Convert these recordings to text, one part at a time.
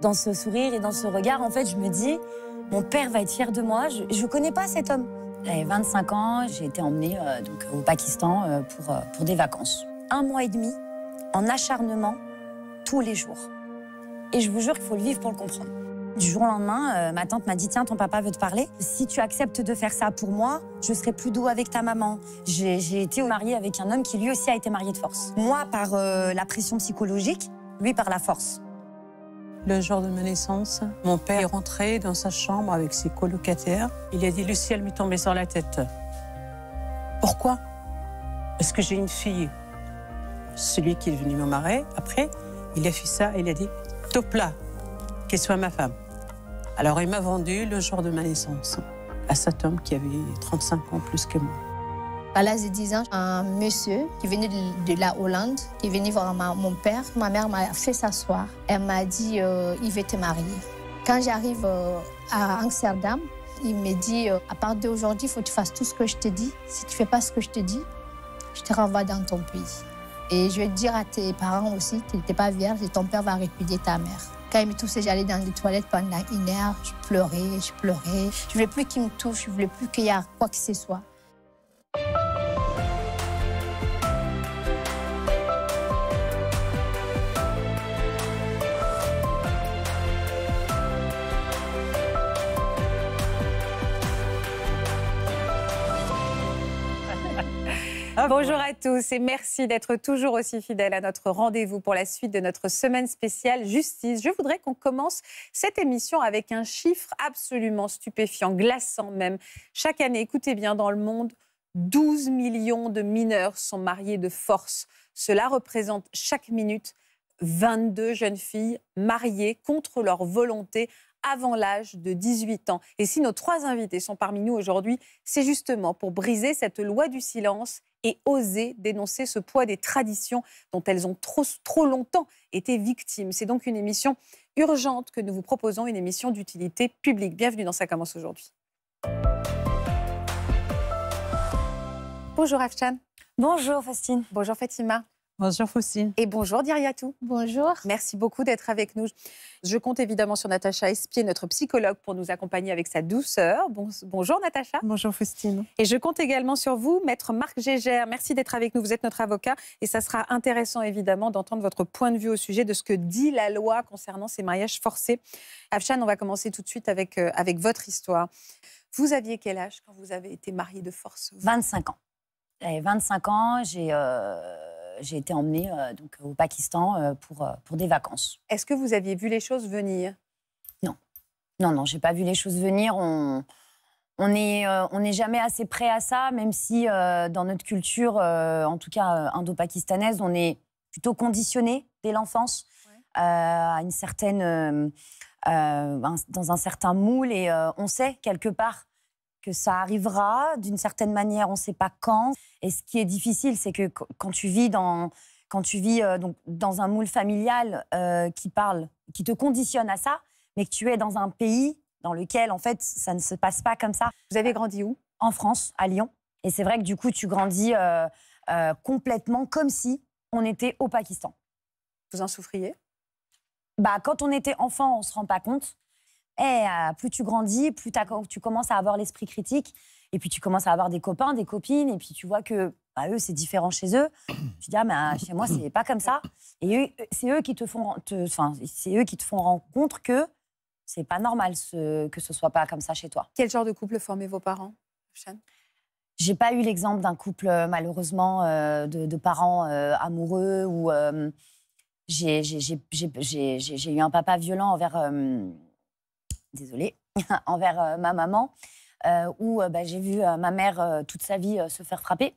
Dans ce sourire et dans ce regard, en fait, je me dis, mon père va être fier de moi. Je ne connais pas cet homme. J'avais 25 ans, j'ai été emmenée euh, au Pakistan euh, pour, euh, pour des vacances. Un mois et demi, en acharnement, tous les jours. Et je vous jure qu'il faut le vivre pour le comprendre. Du jour au lendemain, ma tante m'a dit Tiens, ton papa veut te parler. Si tu acceptes de faire ça pour moi, je serai plus doux avec ta maman. J'ai été mariée avec un homme qui lui aussi a été marié de force. Moi, par la pression psychologique, lui par la force. Le jour de ma naissance, mon père est rentré dans sa chambre avec ses colocataires. Il a dit Le ciel m'est tombé sur la tête. Pourquoi Parce que j'ai une fille. Celui qui est venu me marrer, après, il a fait ça et il a dit Topla, qu'elle soit ma femme. Alors il m'a vendu le jour de ma naissance à cet homme qui avait 35 ans plus que moi. À l'âge de 10 ans, un monsieur qui venait de, la Hollande, qui venait voir mon père, ma mère m'a fait s'asseoir. Elle m'a dit euh, Il veut te marier. Quand j'arrive euh, à Amsterdam, il me dit euh, À part d'aujourd'hui, il faut que tu fasses tout ce que je te dis. Si tu fais pas ce que je te dis, je te renvoie dans ton pays. Et je vais dire à tes parents aussi tu n'étaient pas vierge et ton père va répudier ta mère. Quand il me touchait, j'allais dans les toilettes pendant une heure, je pleurais, je pleurais. Je voulais plus qu'il me touche, je voulais plus qu'il y ait quoi que ce soit. Ah, Bonjour à tous et merci d'être toujours aussi fidèles à notre rendez-vous pour la suite de notre semaine spéciale Justice. Je voudrais qu'on commence cette émission avec un chiffre absolument stupéfiant, glaçant même. Chaque année, écoutez bien, dans le monde, 12 millions de mineurs sont mariés de force. Cela représente chaque minute 22 jeunes filles mariées contre leur volonté avant l'âge de 18 ans. Et si nos trois invités sont parmi nous aujourd'hui, c'est justement pour briser cette loi du silence et oser dénoncer ce poids des traditions dont elles ont trop, longtemps été victimes. C'est donc une émission urgente que nous vous proposons, une émission d'utilité publique. Bienvenue dans Ça commence aujourd'hui. Bonjour Afchan. Bonjour Faustine. Bonjour Fatima. Bonjour Faustine. Et bonjour Diriatou. Bonjour. Merci beaucoup d'être avec nous. Je compte évidemment sur Natacha Espier, notre psychologue, pour nous accompagner avec sa douceur. bonjour Natacha. Bonjour Faustine. Et je compte également sur vous, maître Marc Gégère. Merci d'être avec nous. Vous êtes notre avocat et ça sera intéressant évidemment d'entendre votre point de vue au sujet de ce que dit la loi concernant ces mariages forcés. Afchan, on va commencer tout de suite avec, euh, avec votre histoire. Vous aviez quel âge quand vous avez été mariée de force 25 ans. J'avais 25 ans, j'ai euh, j'ai été emmenée euh, donc, au Pakistan euh, pour, pour des vacances. Est-ce que vous aviez vu les choses venir Non. Non, non, j'ai pas vu les choses venir. On n'est on jamais assez prêt à ça, même si dans notre culture, en tout cas indo-pakistanaise, on est plutôt conditionné dès l'enfance à une certaine, dans un certain moule et on sait quelque part que ça arrivera d'une certaine manière, on ne sait pas quand. Et ce qui est difficile, c'est que quand tu vis dans, quand tu vis, euh, donc, dans un moule familial euh, qui parle, qui te conditionne à ça, mais que tu es dans un pays dans lequel, en fait, ça ne se passe pas comme ça. Vous avez grandi où En France, à Lyon. Et c'est vrai que du coup, tu grandis euh, complètement comme si on était au Pakistan. Vous en souffriez bah, Quand on était enfant, on ne se rend pas compte. Eh, euh, plus tu grandis, plus tu commences à avoir l'esprit critique. Et puis tu commences à avoir des copains, des copines, et puis tu vois que bah, eux, c'est différent chez eux. Tu dis, ah, mais euh, chez moi, c'est pas comme ça. Et euh, c'est eux qui te font, enfin, c'est eux qui te font rendre compte que c'est pas normal ce, que ce soit pas comme ça chez toi. Quel genre de couple formaient vos parents, Jeanne J'ai pas eu l'exemple d'un couple, malheureusement, de, parents amoureux ou. j'ai eu un papa violent envers désolée, envers euh, ma maman, euh, où euh, bah, j'ai vu ma mère toute sa vie se faire frapper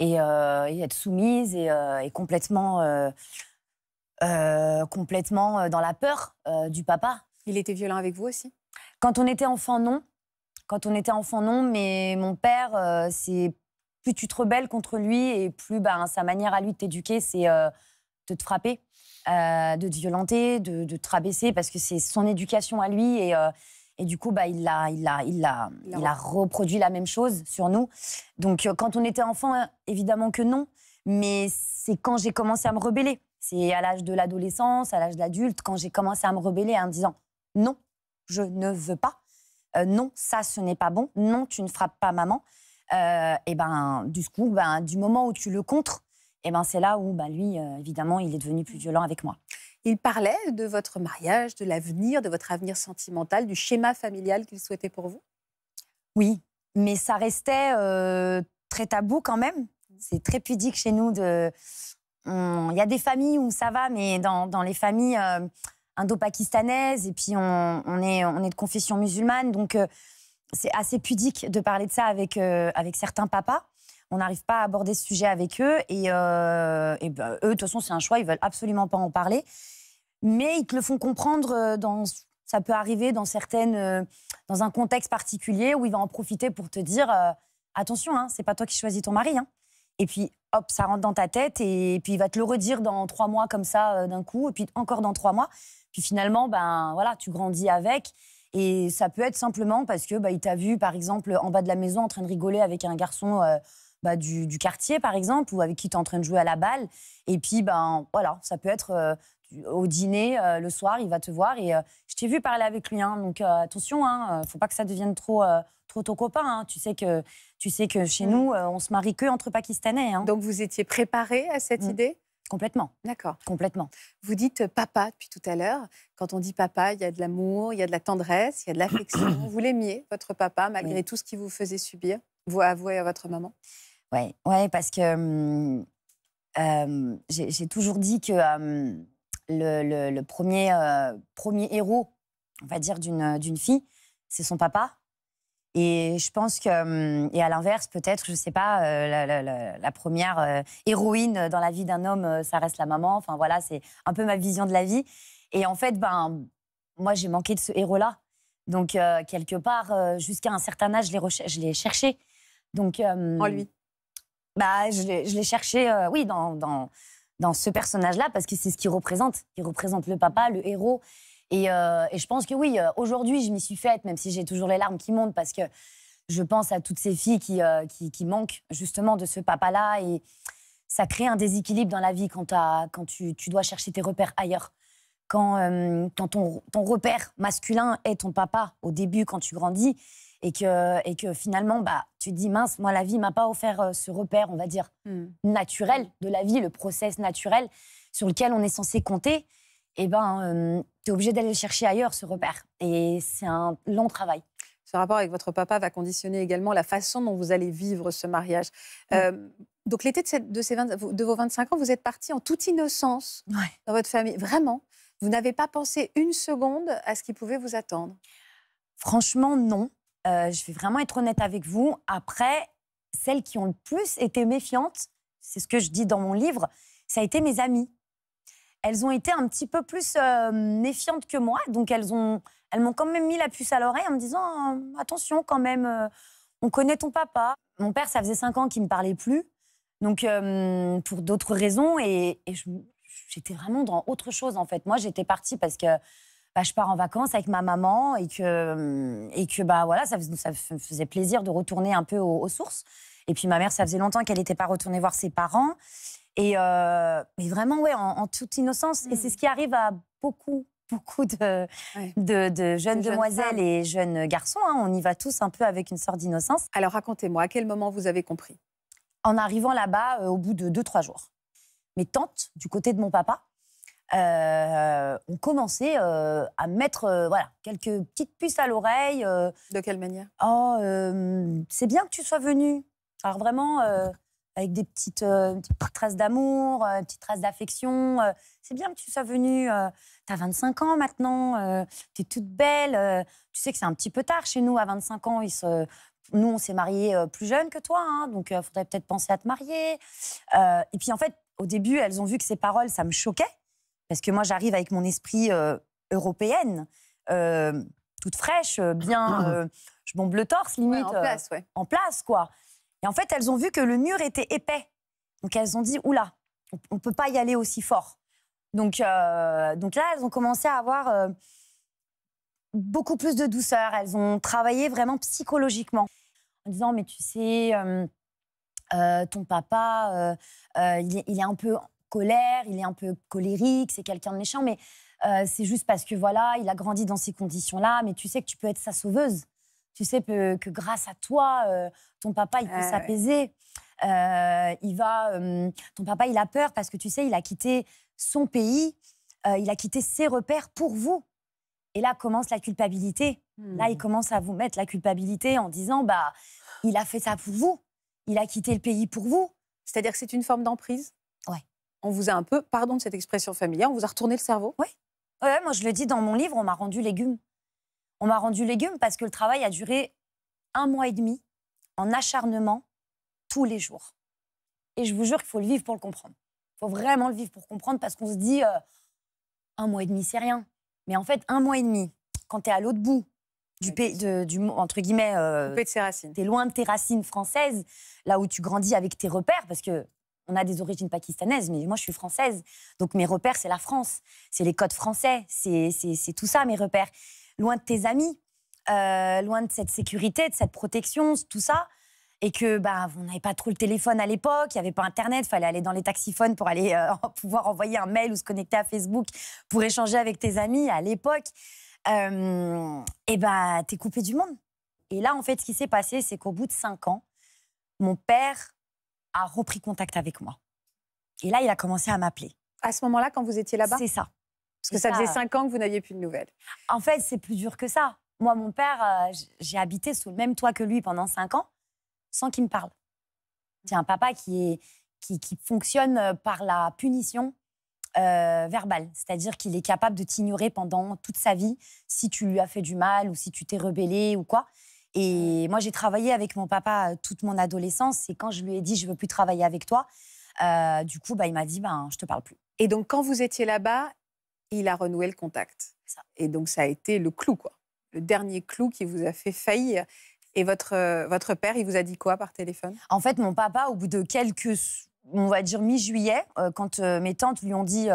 et, être soumise et, complètement, complètement dans la peur du papa. Il était violent avec vous aussi Quand on était enfant, non. Quand on était enfant, non, mais mon père, c'est plus tu te rebelles contre lui et plus ben, sa manière à lui de t'éduquer, c'est de te frapper. Euh, de te violenter, de, te rabaisser, parce que c'est son éducation à lui. Et, euh, du coup, bah, il, a, il, il, a reproduit la même chose sur nous. Donc, euh, quand on était enfant, évidemment que non. Mais c'est quand j'ai commencé à me rebeller. C'est à l'âge de l'adolescence, à l'âge d'adulte, quand j'ai commencé à me rebeller en disant non, je ne veux pas. non, ça, ce n'est pas bon. Non, tu ne frappes pas maman. et ben, du coup, ben, du moment où tu le contres, et eh ben c'est là où bah, lui, euh, évidemment, il est devenu plus violent avec moi. Il parlait de votre mariage, de l'avenir, de votre avenir sentimental, du schéma familial qu'il souhaitait pour vous Oui, mais ça restait euh, très tabou quand même. C'est très pudique chez nous. De... Il y a des familles où ça va, mais dans, dans les familles euh, indo-pakistanaises, et puis on, on, est, on est de confession musulmane, donc c'est assez pudique de parler de ça avec, avec certains papas on n'arrive pas à aborder ce sujet avec eux. Et, euh, ben, eux, de toute façon, c'est un choix, ils veulent absolument pas en parler. Mais ils te le font comprendre euh, dans. Ça peut arriver dans certaines, euh, dans un contexte particulier où il va en profiter pour te dire attention, hein, c'est pas toi qui choisis ton mari. Hein. Et puis hop, ça rentre dans ta tête et, puis il va te le redire dans trois mois comme ça d'un coup et puis encore dans trois mois. Puis finalement, ben voilà, tu grandis avec. Et ça peut être simplement parce que ben, il t'a vu, par exemple, en bas de la maison en train de rigoler avec un garçon bah, du, quartier, par exemple, ou avec qui tu es en train de jouer à la balle. Et puis, ben voilà, ça peut être euh, au dîner, euh, le soir, il va te voir. Et euh, je t'ai vu parler avec lui, hein. donc attention, hein, faut pas que ça devienne trop, trop ton copain. Hein. Tu, sais que, tu sais que chez mmh. nous, on se marie que entre Pakistanais. Hein. Donc vous étiez préparé à cette mmh. idée Complètement. D'accord. Complètement. Vous dites papa depuis tout à l'heure. Quand on dit papa, il y a de l'amour, il y a de la tendresse, il y a de l'affection. vous l'aimiez, votre papa, malgré tout ce qui vous faisait subir Vous avouez à votre maman oui, ouais, parce que j'ai toujours dit que le, premier, premier héros, on va dire, d'une fille, c'est son papa. Et je pense que, et à l'inverse, peut-être, je ne sais pas, la, première héroïne dans la vie d'un homme, ça reste la maman. Enfin voilà, c'est un peu ma vision de la vie. Et en fait, ben, moi, j'ai manqué de ce héros-là. Donc, quelque part, jusqu'à un certain âge, je l'ai cherché. Donc, en lui bah, je l'ai cherché, euh, oui, dans, dans, dans ce personnage-là, parce que c'est ce qu'il représente. Il représente le papa, le héros. Et, euh, et je pense que oui, euh, aujourd'hui, je m'y suis faite, même si j'ai toujours les larmes qui montent, parce que je pense à toutes ces filles qui, qui, qui manquent justement de ce papa-là. Et ça crée un déséquilibre dans la vie quand, quand tu, tu, dois chercher tes repères ailleurs. Quand, ton, ton repère masculin est ton papa au début, quand tu grandis, et que, finalement, bah, tu te dis, mince, moi, la vie m'a pas offert euh, ce repère, on va dire, hmm. naturel de la vie, le process naturel sur lequel on est censé compter. Et eh ben, euh, tu es obligé d'aller chercher ailleurs, ce repère. Et c'est un long travail. Ce rapport avec votre papa va conditionner également la façon dont vous allez vivre ce mariage. Hmm. Euh, donc l'été de, de, ces de vos 25 ans, vous êtes parti en toute innocence dans votre famille. Vraiment, vous n'avez pas pensé une seconde à ce qui pouvait vous attendre Franchement, non. Euh, je vais vraiment être honnête avec vous. Après, celles qui ont le plus été méfiantes, c'est ce que je dis dans mon livre, ça a été mes amies. Elles ont été un petit peu plus euh, méfiantes que moi, donc elles ont, elles m'ont quand même mis la puce à l'oreille en me disant euh, attention quand même, on connaît ton papa. Mon père, ça faisait cinq ans qu'il me parlait plus, donc pour d'autres raisons, et, et j'étais vraiment dans autre chose en fait. Moi, j'étais partie parce que bah, je pars en vacances avec ma maman et que, hum, et que bah, voilà, ça, ça faisait plaisir de retourner un peu aux, sources. Et puis ma mère, ça faisait longtemps qu'elle n'était pas retournée voir ses parents. Et mais euh, vraiment, ouais, en, toute innocence. Et c'est mmh. ce qui arrive à beaucoup, beaucoup de, de, jeunes demoiselles et jeunes garçons. Hein. On y va tous un peu avec une sorte d'innocence. Alors racontez-moi, à quel moment vous avez compris En arrivant là-bas, euh, au bout de deux, trois jours. Mes tantes, du côté de mon papa, euh, ont commencé euh, à mettre euh, voilà, quelques petites puces à l'oreille. De quelle manière Oh, c'est bien que tu sois venue. Alors vraiment, avec des petites, traces d'amour, des petites traces d'affection. c'est bien que tu sois venu. T'as 25 ans maintenant, tu es toute belle. tu sais que c'est un petit peu tard chez nous, à 25 ans, nous, on s'est mariés plus jeunes que toi, hein, donc il faudrait peut-être penser à te marier. et puis en fait, au début, elles ont vu que ces paroles, ça me choquait. Parce que moi, j'arrive avec mon esprit euh, européenne, euh, toute fraîche, euh, bien. Ah. je bombe le torse, limite. en place, quoi. Et en fait, elles ont vu que le mur était épais. Donc, elles ont dit oula, on ne peut pas y aller aussi fort. Donc, donc là, elles ont commencé à avoir beaucoup plus de douceur. Elles ont travaillé vraiment psychologiquement. En disant mais tu sais. ton papa, il, il, est, un peu colère, il est un peu colérique, c'est quelqu'un de méchant, mais euh, c'est juste parce que voilà, il a grandi dans ces conditions-là, mais tu sais que tu peux être sa sauveuse. Tu sais que, grâce à toi, euh, ton papa, il peut s'apaiser. Euh, il va, ton papa, il a peur parce que tu sais, il a quitté son pays, il a quitté ses repères pour vous. Et là commence la culpabilité. Là, il hmm. commence à vous mettre la culpabilité en disant, bah, il a fait ça pour vous, il a quitté le pays pour vous. C'est-à-dire que c'est une forme d'emprise on vous a un peu, pardon de cette expression familière, on vous a retourné le cerveau Oui. moi, je le dis dans mon livre, on m'a rendu légume. On m'a rendu légume parce que le travail a duré un mois et demi en acharnement tous les jours. Et je vous jure qu'il faut le vivre pour le comprendre. Il faut vraiment le vivre pour comprendre parce qu'on se dit euh, un mois et demi, c'est rien. Mais en fait, un mois et demi, quand tu es à l'autre bout du, pays, entre guillemets, euh, de t'es loin de tes racines françaises, là où tu grandis avec tes repères, parce que on a des origines pakistanaises, mais moi, je suis française. Donc, mes repères, c'est la France. C'est les codes français. C'est tout ça, mes repères. Loin de tes amis, euh, loin de cette sécurité, de cette protection, tout ça. Et que, bah, on n'avait pas trop le téléphone à l'époque, il n'y avait pas Internet, il fallait aller dans les taxiphones pour aller euh, pouvoir envoyer un mail ou se connecter à Facebook pour échanger avec tes amis à l'époque. Euh, et bah, t'es coupé du monde. Et là, en fait, ce qui s'est passé, c'est qu'au bout de cinq ans, mon père a repris contact avec moi. Et là, il a commencé à m'appeler. À ce moment-là, quand vous étiez là-bas C'est ça. Parce que ça, faisait cinq ans que vous n'aviez plus de nouvelles. En fait, c'est plus dur que ça. Moi, mon père, euh, j'ai habité sous le même toit que lui pendant cinq ans, sans qu'il me parle. J'ai un papa qui, est, qui, fonctionne euh, par la punition euh, verbale. c'est-à-dire qu'il est capable de t'ignorer pendant toute sa vie si tu lui as fait du mal ou si tu t'es rebellé ou quoi. Et moi, j'ai travaillé avec mon papa euh, toute mon adolescence. Et quand je lui ai dit, je veux plus travailler avec toi, euh, du coup, bah, il m'a dit, ben, je te parle plus. Et donc, quand vous étiez là-bas, il a renoué le contact. Et donc, ça a été le clou, quoi. Le dernier clou qui vous a fait faillir. Et votre, euh, votre père, il vous a dit quoi par téléphone En fait, mon papa, au bout de quelques, on va dire mi-juillet, quand mes tantes lui ont dit,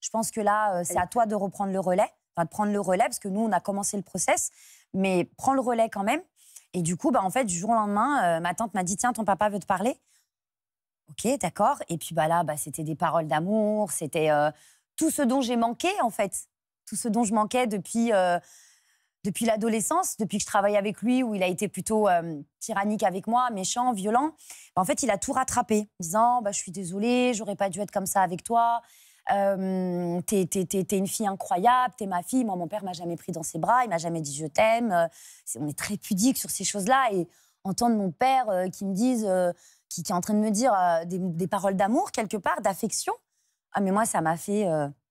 je pense que là, c'est à toi de reprendre le relais, enfin de prendre le relais, parce que nous, on a commencé le process, mais prends le relais quand même. Et du coup, bah, en fait, du jour au lendemain, euh, ma tante m'a dit Tiens, ton papa veut te parler. Ok, d'accord. Et puis bah, là, bah, c'était des paroles d'amour, c'était euh, tout ce dont j'ai manqué, en fait. Tout ce dont je manquais depuis, euh, depuis l'adolescence, depuis que je travaillais avec lui, où il a été plutôt tyrannique avec moi, méchant, violent. Bah, en fait, il a tout rattrapé, disant bah, Je suis désolée, j'aurais pas dû être comme ça avec toi euh, t'es une fille incroyable, t'es ma fille. Moi, mon père m'a jamais pris dans ses bras, il m'a jamais dit je t'aime. Euh, on est très pudique sur ces choses-là. Et entendre mon père euh, qui me dise, euh, qui, est en train de me dire des, paroles d'amour quelque part, d'affection. Ah, mais moi, ça m'a fait.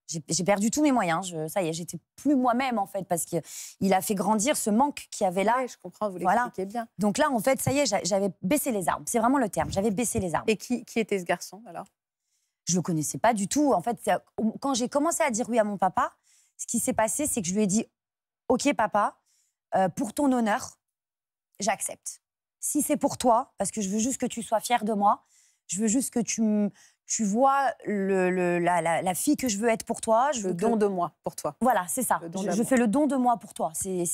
j'ai perdu tous mes moyens. ça y est, j'étais plus moi-même en fait parce qu'il a fait grandir ce manque qu'il y avait là. Oui, je comprends, vous l'expliquez bien. Donc là, en fait, ça y est, j'avais baissé les arbres. C'est vraiment le terme. J'avais baissé les arbres. Et qui, qui était ce garçon alors je le connaissais pas du tout. En fait, quand j'ai commencé à dire oui à mon papa, ce qui s'est passé, c'est que je lui ai dit Ok, papa, euh, pour ton honneur, j'accepte. Si c'est pour toi, parce que je veux juste que tu sois fier de moi, je veux juste que tu, tu vois le, la, fille que je veux être pour toi. Je veux le don de moi pour toi. Voilà, c'est ça. Je, je, fais le don de moi pour toi. C'est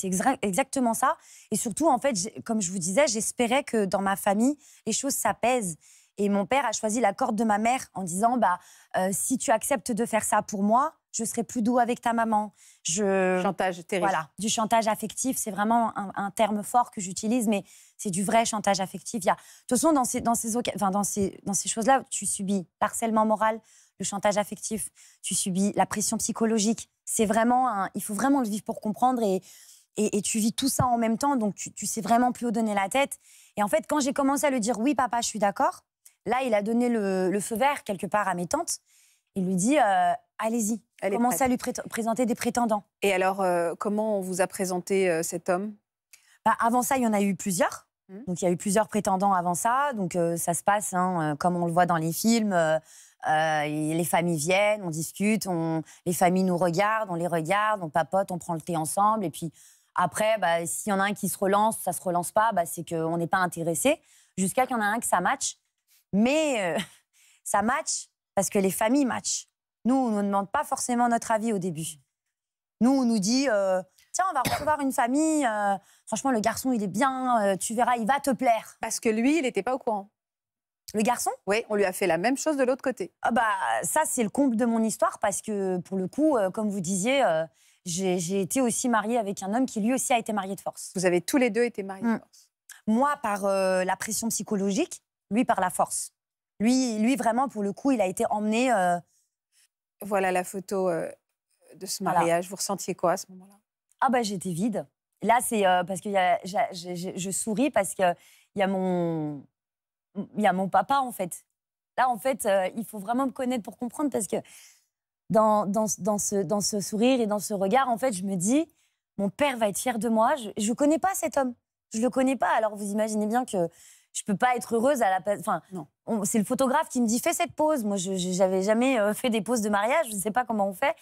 exactement ça. Et surtout, en fait, comme je vous disais, j'espérais que dans ma famille, les choses s'apaisent et mon père a choisi la corde de ma mère en disant bah euh, si tu acceptes de faire ça pour moi, je serai plus doux avec ta maman. Je... Chantage terrible. Voilà, du chantage affectif, c'est vraiment un, terme fort que j'utilise, mais c'est du vrai chantage affectif. Il y a... De toute façon, dans ces, dans ces, dans ces, choses-là, tu subis harcèlement moral, le chantage affectif, tu subis la pression psychologique. C'est vraiment un... Il faut vraiment le vivre pour comprendre et, et, tu vis tout ça en même temps, donc tu, tu sais vraiment plus où donner la tête. Et en fait, quand j'ai commencé à le dire oui, papa, je suis d'accord, Là, il a donné le, feu vert quelque part à mes tantes. Il lui dit euh, allez-y, commencez à lui présenter des prétendants. Et alors, euh, comment on vous a présenté euh, cet homme bah, Avant ça, il y en a eu plusieurs. Hmm. Donc, il y a eu plusieurs prétendants avant ça. Donc, ça se passe hein, comme on le voit dans les films. les familles viennent, on discute, on... les familles nous regardent, on les regarde, on papote, on prend le thé ensemble. Et puis après, bah, s'il y en a un qui se relance, ça se relance pas, bah, c'est qu'on n'est pas intéressé. Jusqu'à qu'il y en a un que ça matche. Mais euh, ça match parce que les familles matchent. Nous, on ne nous demande pas forcément notre avis au début. Nous, on nous dit, euh, tiens, on va recevoir une famille. Euh, franchement, le garçon, il est bien. tu verras, il va te plaire. Parce que lui, il n'était pas au courant. Le garçon Oui, on lui a fait la même chose de l'autre côté. Ah bah ça c'est le comble de mon histoire parce que pour le coup, comme vous disiez, j'ai été aussi mariée avec un homme qui lui aussi a été marié de force. Vous avez tous les deux été mariés de mm. force. Moi par la pression psychologique lui par la force. Lui, lui vraiment, pour le coup, il a été emmené. Euh, voilà la photo euh, de ce mariage. Vous ressentiez quoi à ce moment-là Ah ben, j'étais vide. Là, c'est euh, parce que je souris parce qu'il y a mon, il y a mon papa en fait. Là, en fait, il faut vraiment me connaître pour comprendre parce que dans, dans, ce, dans ce sourire et dans ce regard, en fait, je me dis, mon père va être fier de moi. Je ne connais pas cet homme. Je ne le connais pas. Alors, vous imaginez bien que je peux pas être heureuse à la enfin c'est le photographe qui me dit fais cette pose moi je j'avais jamais euh, fait des poses de mariage je ne sais pas comment on fait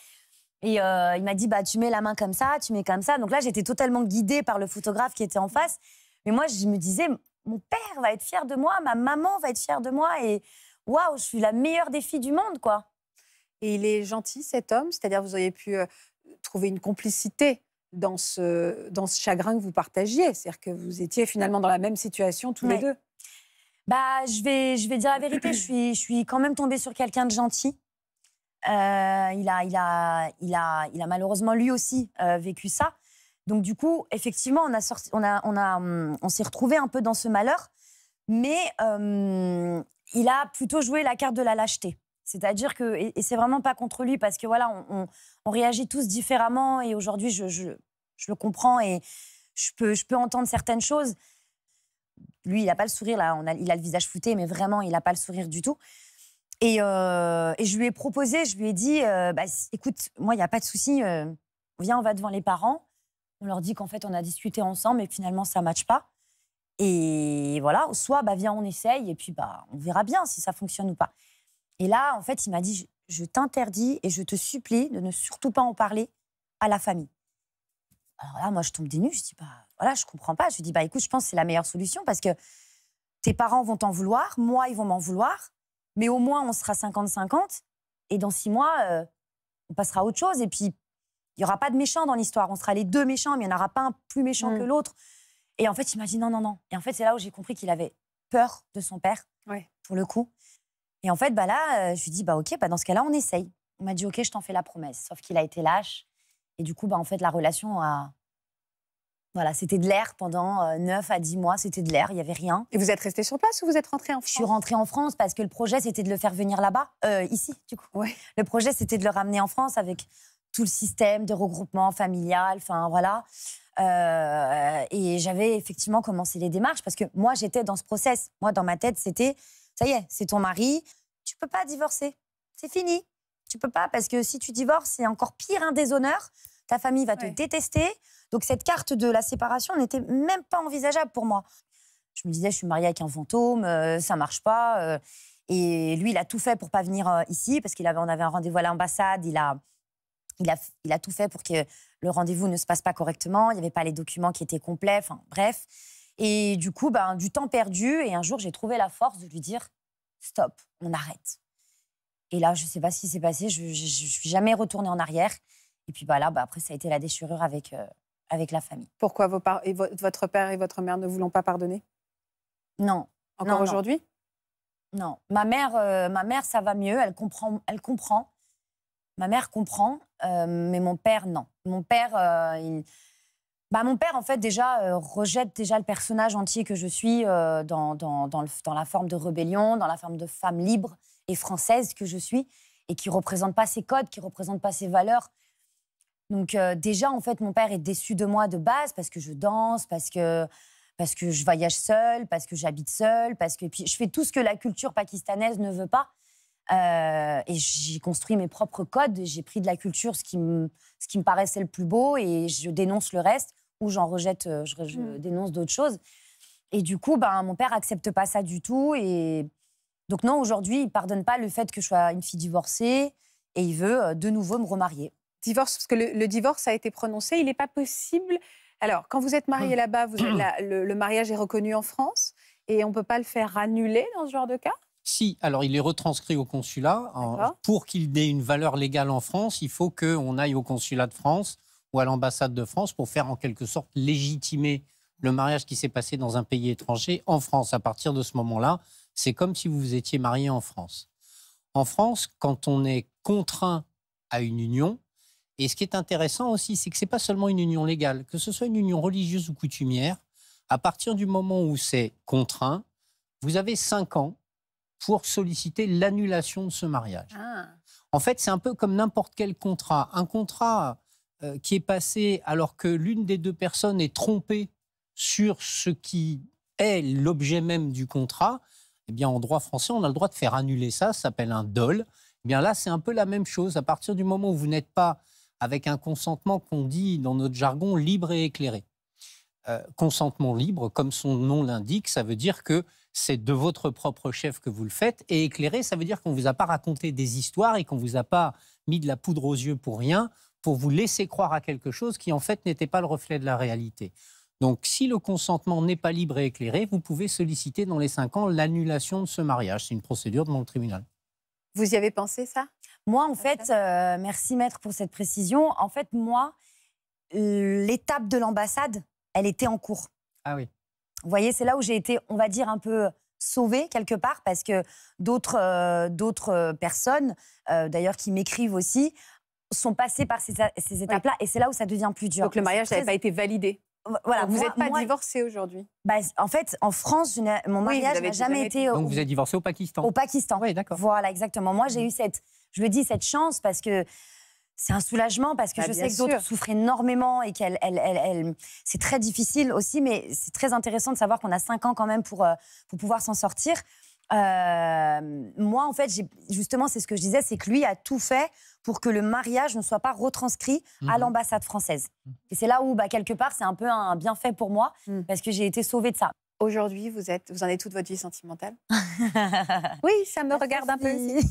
et euh, il m'a dit bah tu mets la main comme ça tu mets comme ça donc là j'étais totalement guidée par le photographe qui était en face mais moi je me disais mon père va être fier de moi ma maman va être fière de moi et waouh je suis la meilleure des filles du monde quoi et il est gentil cet homme c'est-à-dire vous auriez pu euh, trouver une complicité dans ce, dans ce chagrin que vous partagiez. C'est-à-dire que vous étiez finalement dans la même situation tous les deux. Bah, je vais, je vais dire la vérité, je suis, je suis quand même tombée sur quelqu'un de gentil. Euh, il, a, il, a, il, a, il a malheureusement lui aussi euh, vécu ça. Donc du coup, effectivement, on, a on, a, on, a, hum, on s'est retrouvé un peu dans ce malheur, mais hum, il a plutôt joué la carte de la lâcheté. C'est-à-dire que, et, c'est vraiment pas contre lui, parce que voilà, on, on, on réagit tous différemment, et aujourd'hui, je, je, je, le comprends, et je peux, je peux entendre certaines choses, lui, il n'a pas le sourire, là, il a le visage fouté, mais vraiment, il n'a pas le sourire du tout. Euh, et, je lui ai proposé, je lui ai dit, euh, bah, écoute, moi, il n'y a pas de souci, euh, viens, on va devant les parents. On leur dit qu'en fait, on a discuté ensemble et finalement, ça ne matche pas. Et voilà, soit, bah, viens, on essaye et puis bah, on verra bien si ça fonctionne ou pas. Et là, en fait, il m'a dit, je, t'interdis et je te supplie de ne surtout pas en parler à la famille. Alors là, moi, je tombe des nues, je dis, pas... Bah, voilà, je comprends pas. Je lui dis, bah écoute, je pense que c'est la meilleure solution parce que tes parents vont t'en vouloir, moi, ils vont m'en vouloir, mais au moins, on sera 50-50 et dans six mois, euh, on passera à autre chose. Et puis, il n'y aura pas de méchants dans l'histoire. On sera les deux méchants, mais il n'y en aura pas un plus méchant mm. que l'autre. Et en fait, il m'a dit non, non, non. Et en fait, c'est là où j'ai compris qu'il avait peur de son père, pour le coup. Et en fait, bah là, euh, je lui dis, bah ok, bah dans ce cas-là, on essaye. On m'a dit, ok, je t'en fais la promesse. Sauf qu'il a été lâche. Et du coup, bah, en fait, la relation a, voilà, c'était de l'air pendant 9 euh, à 10 mois, c'était de l'air, il n'y avait rien. Et vous êtes resté sur place ou vous êtes rentré en France Je suis rentrée en France parce que le projet, c'était de le faire venir là-bas, euh, ici, du coup. Le projet, c'était de le ramener en France avec tout le système de regroupement familial, enfin voilà. Euh, et j'avais effectivement commencé les démarches parce que moi, j'étais dans ce process. Moi, dans ma tête, c'était ça y est, c'est ton mari, tu peux pas divorcer, c'est fini. Tu peux pas parce que si tu divorces, c'est encore pire un déshonneur ta famille va te détester. Donc cette carte de la séparation n'était même pas envisageable pour moi. Je me disais, je suis mariée avec un fantôme, ça euh, ça marche pas. Euh, et lui, il a tout fait pour pas venir euh, ici parce qu'il avait, un rendez-vous à l'ambassade. Il a, tout fait pour que le rendez-vous ne se passe pas correctement. Il n'y avait pas les documents qui étaient complets. bref. Et du coup, ben, du temps perdu. Et un jour, j'ai trouvé la force de lui dire, stop, on arrête. Et là, je ne sais pas ce qui s'est passé. Je ne suis jamais retournée en arrière. Et puis bah, là, bah, après, ça a été la déchirure avec, euh, avec la famille. Pourquoi votre père et votre mère ne voulant pas pardonner Non. Encore aujourd'hui Non. Ma mère, euh, ma mère, ça va mieux, elle comprend. Elle comprend. Ma mère comprend, euh, mais mon père, non. Mon père, Bah, mon père, en fait, déjà, rejette déjà le personnage entier que je suis dans, dans, dans, dans, la forme de rébellion, dans la forme de femme libre et française que je suis, et qui ne représente pas ses codes, qui ne représente pas ses valeurs, donc euh, déjà, en fait, mon père est déçu de moi de base parce que je danse, parce que parce que je voyage seule, parce que j'habite seule, parce que je fais tout ce que la culture pakistanaise ne veut pas. Euh, et j'ai construit mes propres codes, j'ai pris de la culture ce qui, me, paraissait le plus beau et je dénonce le reste ou j'en rejette, euh, je, mmh. dénonce d'autres choses. Et du coup, ben, mon père accepte pas ça du tout. Et donc non, aujourd'hui, il pardonne pas le fait que je sois une fille divorcée et il veut de nouveau me remarier divorce, parce que le, divorce a été prononcé, il n'est pas possible. Alors, quand vous êtes marié hmm. là-bas, vous le, mariage est reconnu en France et on ne peut pas le faire annuler dans ce genre de cas si, alors il est retranscrit au consulat. pour qu'il ait une valeur légale en France, il faut qu'on aille au consulat de France ou à l'ambassade de France pour faire en quelque sorte légitimer le mariage qui s'est passé dans un pays étranger en France. À partir de ce moment-là, c'est comme si vous vous étiez marié en France. En France, quand on est contraint à une union, et ce qui est intéressant aussi, c'est que ce n'est pas seulement une union légale, que ce soit une union religieuse ou coutumière, à partir du moment où c'est contraint, vous avez cinq ans pour solliciter l'annulation de ce mariage. Ah. En fait, c'est un peu comme n'importe quel contrat. Un contrat euh, qui est passé alors que l'une des deux personnes est trompée sur ce qui est l'objet même du contrat, eh bien, en droit français, on a le droit de faire annuler ça, ça s'appelle un dol. Eh bien là, c'est un peu la même chose. À partir du moment où vous n'êtes pas avec un consentement qu'on dit dans notre jargon libre et éclairé. Euh, consentement libre, comme son nom l'indique, ça veut dire que c'est de votre propre chef que vous le faites. Et éclairé, ça veut dire qu'on ne vous a pas raconté des histoires et qu'on ne vous a pas mis de la poudre aux yeux pour rien, pour vous laisser croire à quelque chose qui en fait n'était pas le reflet de la réalité. Donc si le consentement n'est pas libre et éclairé, vous pouvez solliciter dans les cinq ans l'annulation de ce mariage. C'est une procédure devant le tribunal. Vous y avez pensé ça moi, en fait, euh, merci maître pour cette précision. En fait, moi, l'étape de l'ambassade, elle était en cours. Ah oui. Vous voyez, c'est là où j'ai été, on va dire, un peu sauvée quelque part parce que d'autres euh, d'autres euh, personnes, d'ailleurs, qui m'écrivent aussi, sont passées par ces, étapes-là et c'est là où ça devient plus dur. Donc le mariage n'avait pas été validé. Voilà, vous n'êtes pas divorcé divorcée aujourd'hui bah, En fait, en France, mon mariage n'a jamais été. Donc vous êtes divorcé au Pakistan Au Pakistan. Oui, d'accord. Voilà, exactement. Moi, j'ai mmh. eu cette je me dis cette chance parce que c'est un soulagement parce que bah, je sais que d'autres souffrent énormément et qu'elle, elle, c'est très difficile aussi, mais c'est très intéressant de savoir qu'on a cinq ans quand même pour, euh, pour pouvoir s'en sortir. Euh, moi, en fait, justement, c'est ce que je disais, c'est que lui a tout fait pour que le mariage ne soit pas retranscrit à mhm. l'ambassade française. Mhm. Et c'est là où, bah, quelque part, c'est un peu un bienfait pour moi, mhm. parce que j'ai été sauvée de ça. Aujourd'hui, vous, êtes, vous en êtes toute votre vie sentimentale Oui, ça me regarde un peu. vous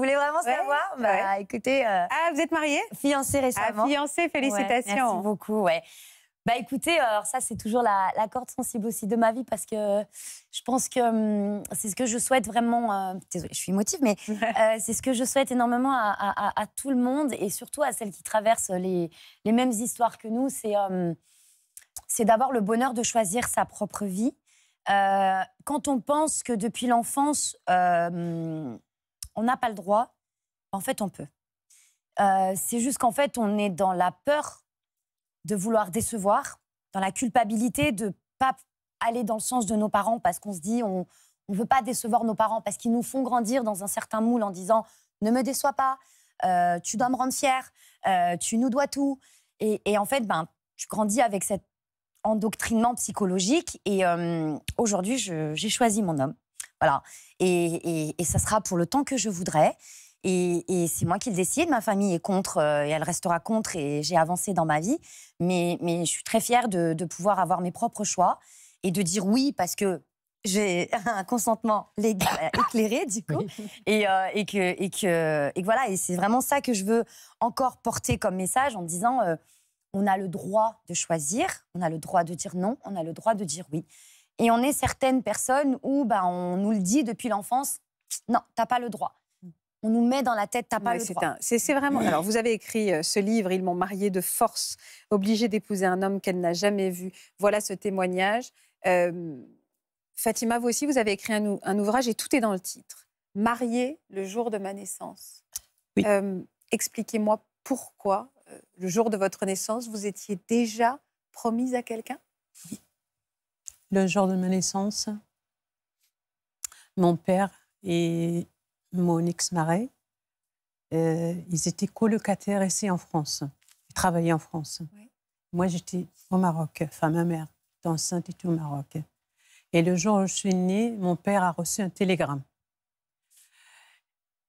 voulez vraiment savoir bah, Écoutez. Euh, ah, vous êtes mariée Fiancée ah, récemment. Ah, fiancée, félicitations. merci beaucoup, ouais. Bah écoutez, euh, alors ça c'est toujours la, corde sensible aussi de ma vie parce que je pense que hum, c'est ce que je souhaite vraiment. Euh, désolée, je suis émotive, mais c'est ce que je souhaite énormément à, tout le monde et surtout à celles qui traversent les, les mêmes histoires que nous. C'est hum, c'est d'avoir le bonheur de choisir sa propre vie. Euh, quand on pense que depuis l'enfance, euh, on n'a pas le droit, en fait, on peut. Euh, c'est juste qu'en fait, on est dans la peur de vouloir décevoir, dans la culpabilité de pas aller dans le sens de nos parents parce qu'on se dit on ne veut pas décevoir nos parents parce qu'ils nous font grandir dans un certain moule en disant ne me déçois pas, tu dois me rendre fière, tu nous dois tout. Et, en fait, ben, tu grandis avec cette endoctrinement psychologique. Et euh, aujourd'hui, j'ai choisi mon homme. Voilà. Et, ça sera pour le temps que je voudrais. Et, c'est moi qui le décide. Ma famille est contre euh, et elle restera contre. Et j'ai avancé dans ma vie. Mais, mais je suis très fière de, pouvoir avoir mes propres choix et de dire oui parce que j'ai un consentement légal, euh, éclairé, du coup. Et, que et que, et, que, voilà. Et c'est vraiment ça que je veux encore porter comme message en disant on a le droit de choisir, on a le droit de dire non, on a le droit de dire oui. Et on est certaines personnes où bah, on nous le dit depuis l'enfance, non, t'as pas le droit. Mm. On nous met dans la tête, t'as pas le droit. C'est vraiment. Alors, vous avez écrit euh, ce livre, Ils m'ont mariée de force, obligée d'épouser un homme qu'elle n'a jamais vu. Voilà ce témoignage. Fatima, vous aussi, vous avez écrit un, ouvrage et tout est dans le titre. Mariée le jour de ma naissance. Expliquez-moi pourquoi le jour de votre naissance, vous étiez déjà promise à quelqu'un Le jour de ma naissance, mon père et mon ex-mari, euh, ils étaient colocataires ici en France. Ils travaillaient en France. Moi, j'étais au Maroc, enfin ma mère était enceinte, était au Maroc. Et le jour où je suis née, mon père a reçu un télégramme.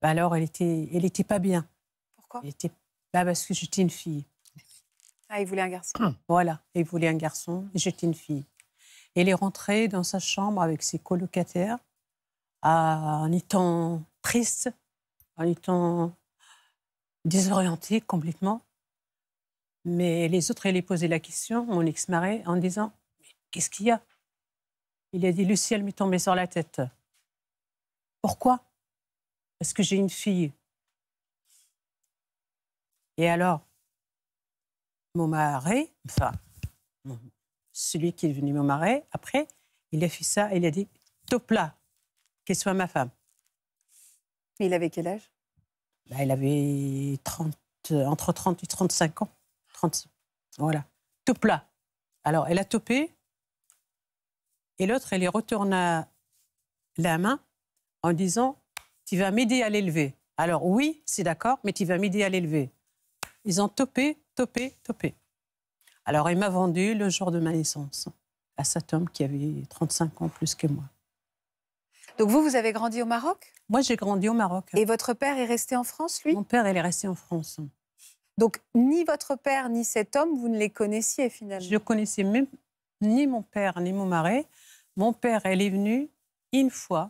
Alors, elle n'était elle pas bien. Pourquoi bah parce que j'étais une fille. Ah, il voulait un garçon. Hum. Voilà, il voulait un garçon, j'étais une fille. Elle est rentrée dans sa chambre avec ses colocataires en étant triste, en étant désorienté complètement. Mais les autres elle lui poser la question, mon ex-mari, en disant Qu'est-ce qu'il y a Il a dit Le ciel m'est tombé sur la tête. Pourquoi Parce que j'ai une fille. Et alors, mon mari, enfin, celui qui est venu mon mari, après, il a fait ça, il a dit Top là, qu'elle soit ma femme. Mais Il avait quel âge Elle ben, avait 30, entre 30 et 35 ans. 30, voilà. Top là. Alors, elle a topé. Et l'autre, elle lui retourna la main en disant Tu vas m'aider à l'élever. Alors, oui, c'est d'accord, mais tu vas m'aider à l'élever. Ils ont topé, topé, topé. Alors, il m'a vendu le jour de ma naissance à cet homme qui avait 35 ans plus que moi. Donc vous, vous avez grandi au Maroc Moi, j'ai grandi au Maroc. Et votre père est resté en France, lui Mon père, il est resté en France. Donc ni votre père ni cet homme, vous ne les connaissiez finalement Je ne connaissais même ni mon père ni mon mari. Mon père, elle est venue une fois.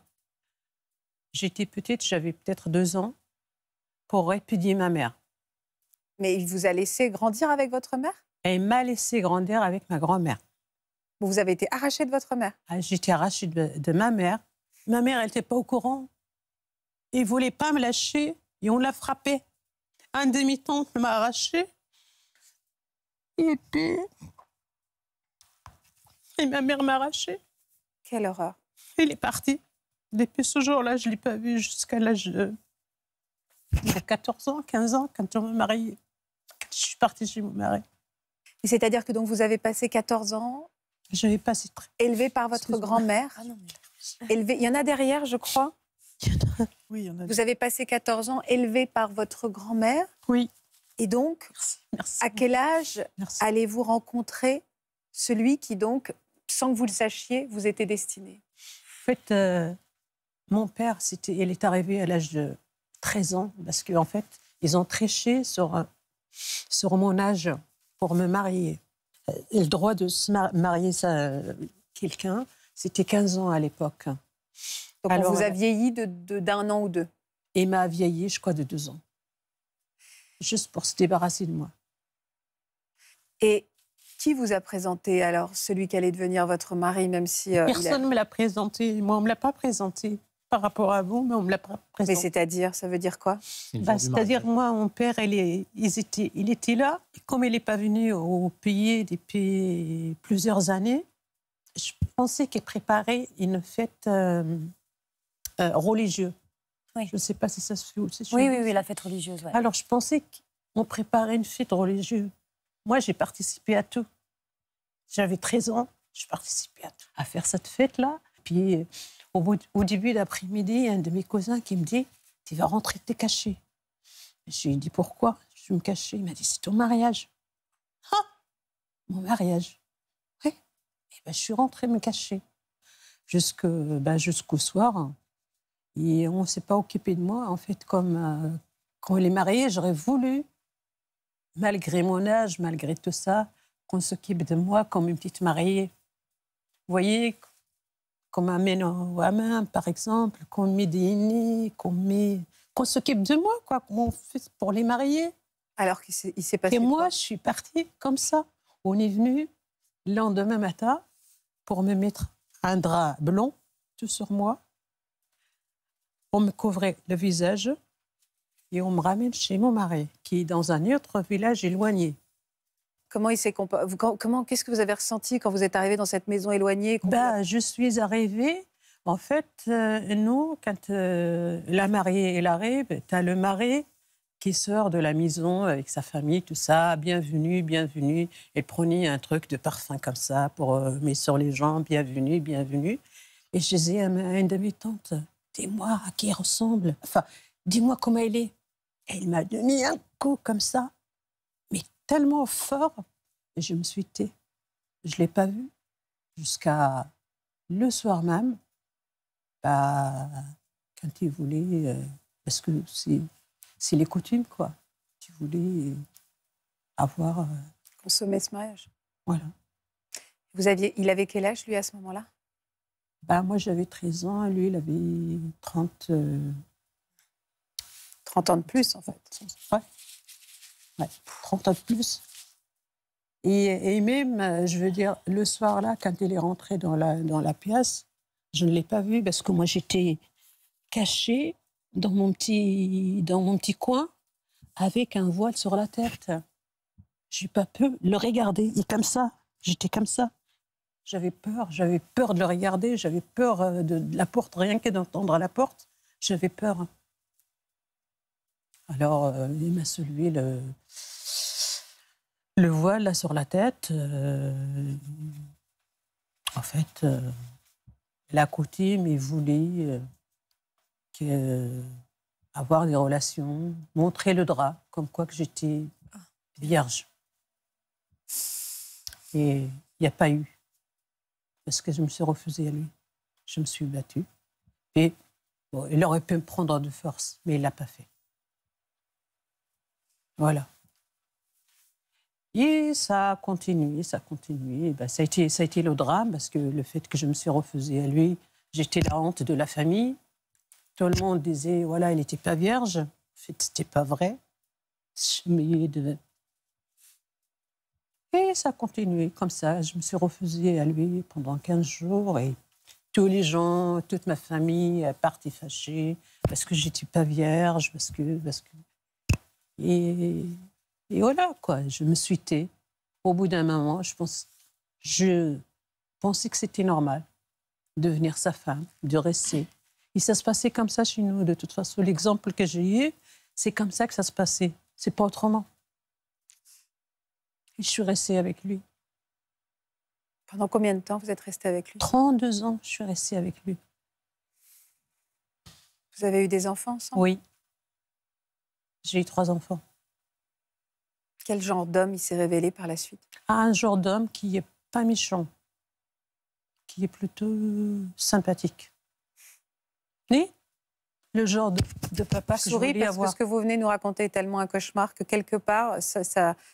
J'étais petite, j'avais peut-être deux ans, pour répudier ma mère. Mais il vous a laissé grandir avec votre mère Elle m'a laissé grandir avec ma grand-mère. Vous avez été arrachée de votre mère ah, J'étais arrachée de, ma mère. Ma mère, elle n'était pas au courant. Elle ne voulait pas me lâcher et on l'a frappée. Un demi-temps m'a arraché. Et puis. Et ma mère m'a arrachée. Quelle horreur. Il est parti. Depuis ce jour-là, je ne l'ai pas vu jusqu'à l'âge de... de 14 ans, 15 ans, quand on m'a mariée je suis partie chez mon mari. C'est-à-dire que donc vous avez passé 14 ans. J'avais Élevé par votre grand-mère. Ah élevé. Il y en a derrière, je crois. Oui, il y en a. Vous avez passé 14 ans élevé par votre grand-mère. Oui. Et donc, à quel âge allez-vous rencontrer celui qui donc, sans que vous le sachiez, vous était destiné En fait, euh, mon père, il est arrivé à l'âge de 13 ans parce qu'en en fait, ils ont triché sur euh, sur mon âge pour me marier. le droit de se marier à quelqu'un, c'était 15 ans à l'époque. Donc vous a euh, vieilli d'un an ou deux Emma a vieilli, je crois, de deux ans. Juste pour se débarrasser de moi. Et qui vous a présenté alors celui qui allait devenir votre mari, même si. Euh, Personne ne me l'a présenté. Moi, on ne me l'a pas présenté par rapport à vous, mais on me l'a présenté. Mais c'est-à-dire, ça veut dire quoi bah, C'est-à-dire, moi, mon père, il, est, il, était, il était là. comme il n'est pas venu au pays depuis plusieurs années, je pensais qu'il préparait une fête euh, euh, religieuse. Je ne sais pas si ça se fait aussi. Oui, oui, oui, la fête religieuse. Alors, je pensais qu'on préparait une fête religieuse. Moi, j'ai participé à tout. J'avais 13 ans, je participais à À faire cette fête-là. Puis au, bout, au début d'après-midi, un de mes cousins qui me dit Tu vas rentrer, t'es caché. Je lui ai dit Pourquoi Je me cacher. » Il m'a dit C'est ton mariage. Ah Mon mariage. Oui. ben, je suis rentrée me cacher. Jusque, ben, jusqu'au soir. Et on ne s'est pas occupé de moi. En fait, comme euh, quand on est marié, j'aurais voulu, malgré mon âge, malgré tout ça, qu'on s'occupe de moi comme une petite mariée. Vous voyez, comme à Menouamin, par exemple, comme des comme qu'on s'occupe de moi, quoi, mon fils pour les marier. Alors qu'il s'est passé. Et moi, je suis partie comme ça. On est venu lendemain matin pour me mettre un drap blond tout sur moi. On me couvrait le visage et on me ramène chez mon mari, qui est dans un autre village éloigné. Comment il s'est comment qu'est-ce que vous avez ressenti quand vous êtes arrivé dans cette maison éloignée bah, je suis arrivée. En fait, euh, nous, quand euh, la mariée est arrive, ben, tu as le mari qui sort de la maison avec sa famille, tout ça, bienvenue, bienvenue. et prenait un truc de parfum comme ça pour euh, mettre sur les gens, bienvenue, bienvenue. Et je disais à une de mes dis-moi à qui ressemble. Enfin, dis-moi comment elle est. Et elle m'a donné un coup comme ça tellement fort, et je me suis tée. Je ne l'ai pas vu jusqu'à le soir même, bah, quand il voulait, euh, parce que c'est les coutumes, quoi. Il voulait euh, avoir. Euh, Consommer ce mariage. Voilà. Vous aviez, il avait quel âge, lui, à ce moment-là bah, Moi, j'avais 13 ans, lui, il avait 30. 30 ans de plus, en fait. Ouais. 30 ans de plus. Et, même, euh, je veux dire, le soir-là, quand il est rentré dans la, dans la pièce, je ne l'ai pas vu parce que moi, j'étais cachée dans mon, petit, dans mon petit coin avec un voile sur la tête. Je n'ai pas pu le regarder. Et comme ça, j'étais comme ça. J'avais peur, j'avais peur de le regarder, j'avais peur euh, de, la porte, rien que d'entendre la porte, j'avais peur. Alors, euh, il m'a salué le, le voile là, sur la tête, euh, en fait, euh, la coutume, il voulait euh, que, avoir des relations, montrer le drap, comme quoi que j'étais vierge. Et il n'y a pas eu. Parce que je me suis refusée à lui. Je me suis battue. Et il aurait pu me prendre de force, mais il ne l'a pas fait. Voilà. Et ça a continué, ça a continué. Ben, ça, a été, ça a été le drame parce que le fait que je me suis refusée à lui, j'étais la honte de la famille. Tout le monde disait, voilà, elle n'était pas vierge. En fait, c'était pas vrai. Et ça a continué comme ça. Je me suis refusée à lui pendant 15 jours et tous les gens, toute ma famille partie fâchée parce que j'étais pas vierge, parce que, parce que... Et et voilà, quoi, je me suis tée. Au bout d'un moment, je, pense, je pensais que c'était normal de devenir sa femme, de rester. Et ça se passait comme ça chez nous. De toute façon, l'exemple que j'ai eu, c'est comme ça que ça se passait. C'est pas autrement. Et je suis restée avec lui. Pendant combien de temps vous êtes restée avec lui 32 ans, je suis restée avec lui. Vous avez eu des enfants ensemble Oui. J'ai eu trois enfants. Quel genre d'homme il s'est révélé par la suite Un genre d'homme qui est pas méchant, qui est plutôt sympathique. Oui le genre de, papa que Souris, parce que ce que vous venez nous raconter est tellement un cauchemar que quelque part, ça,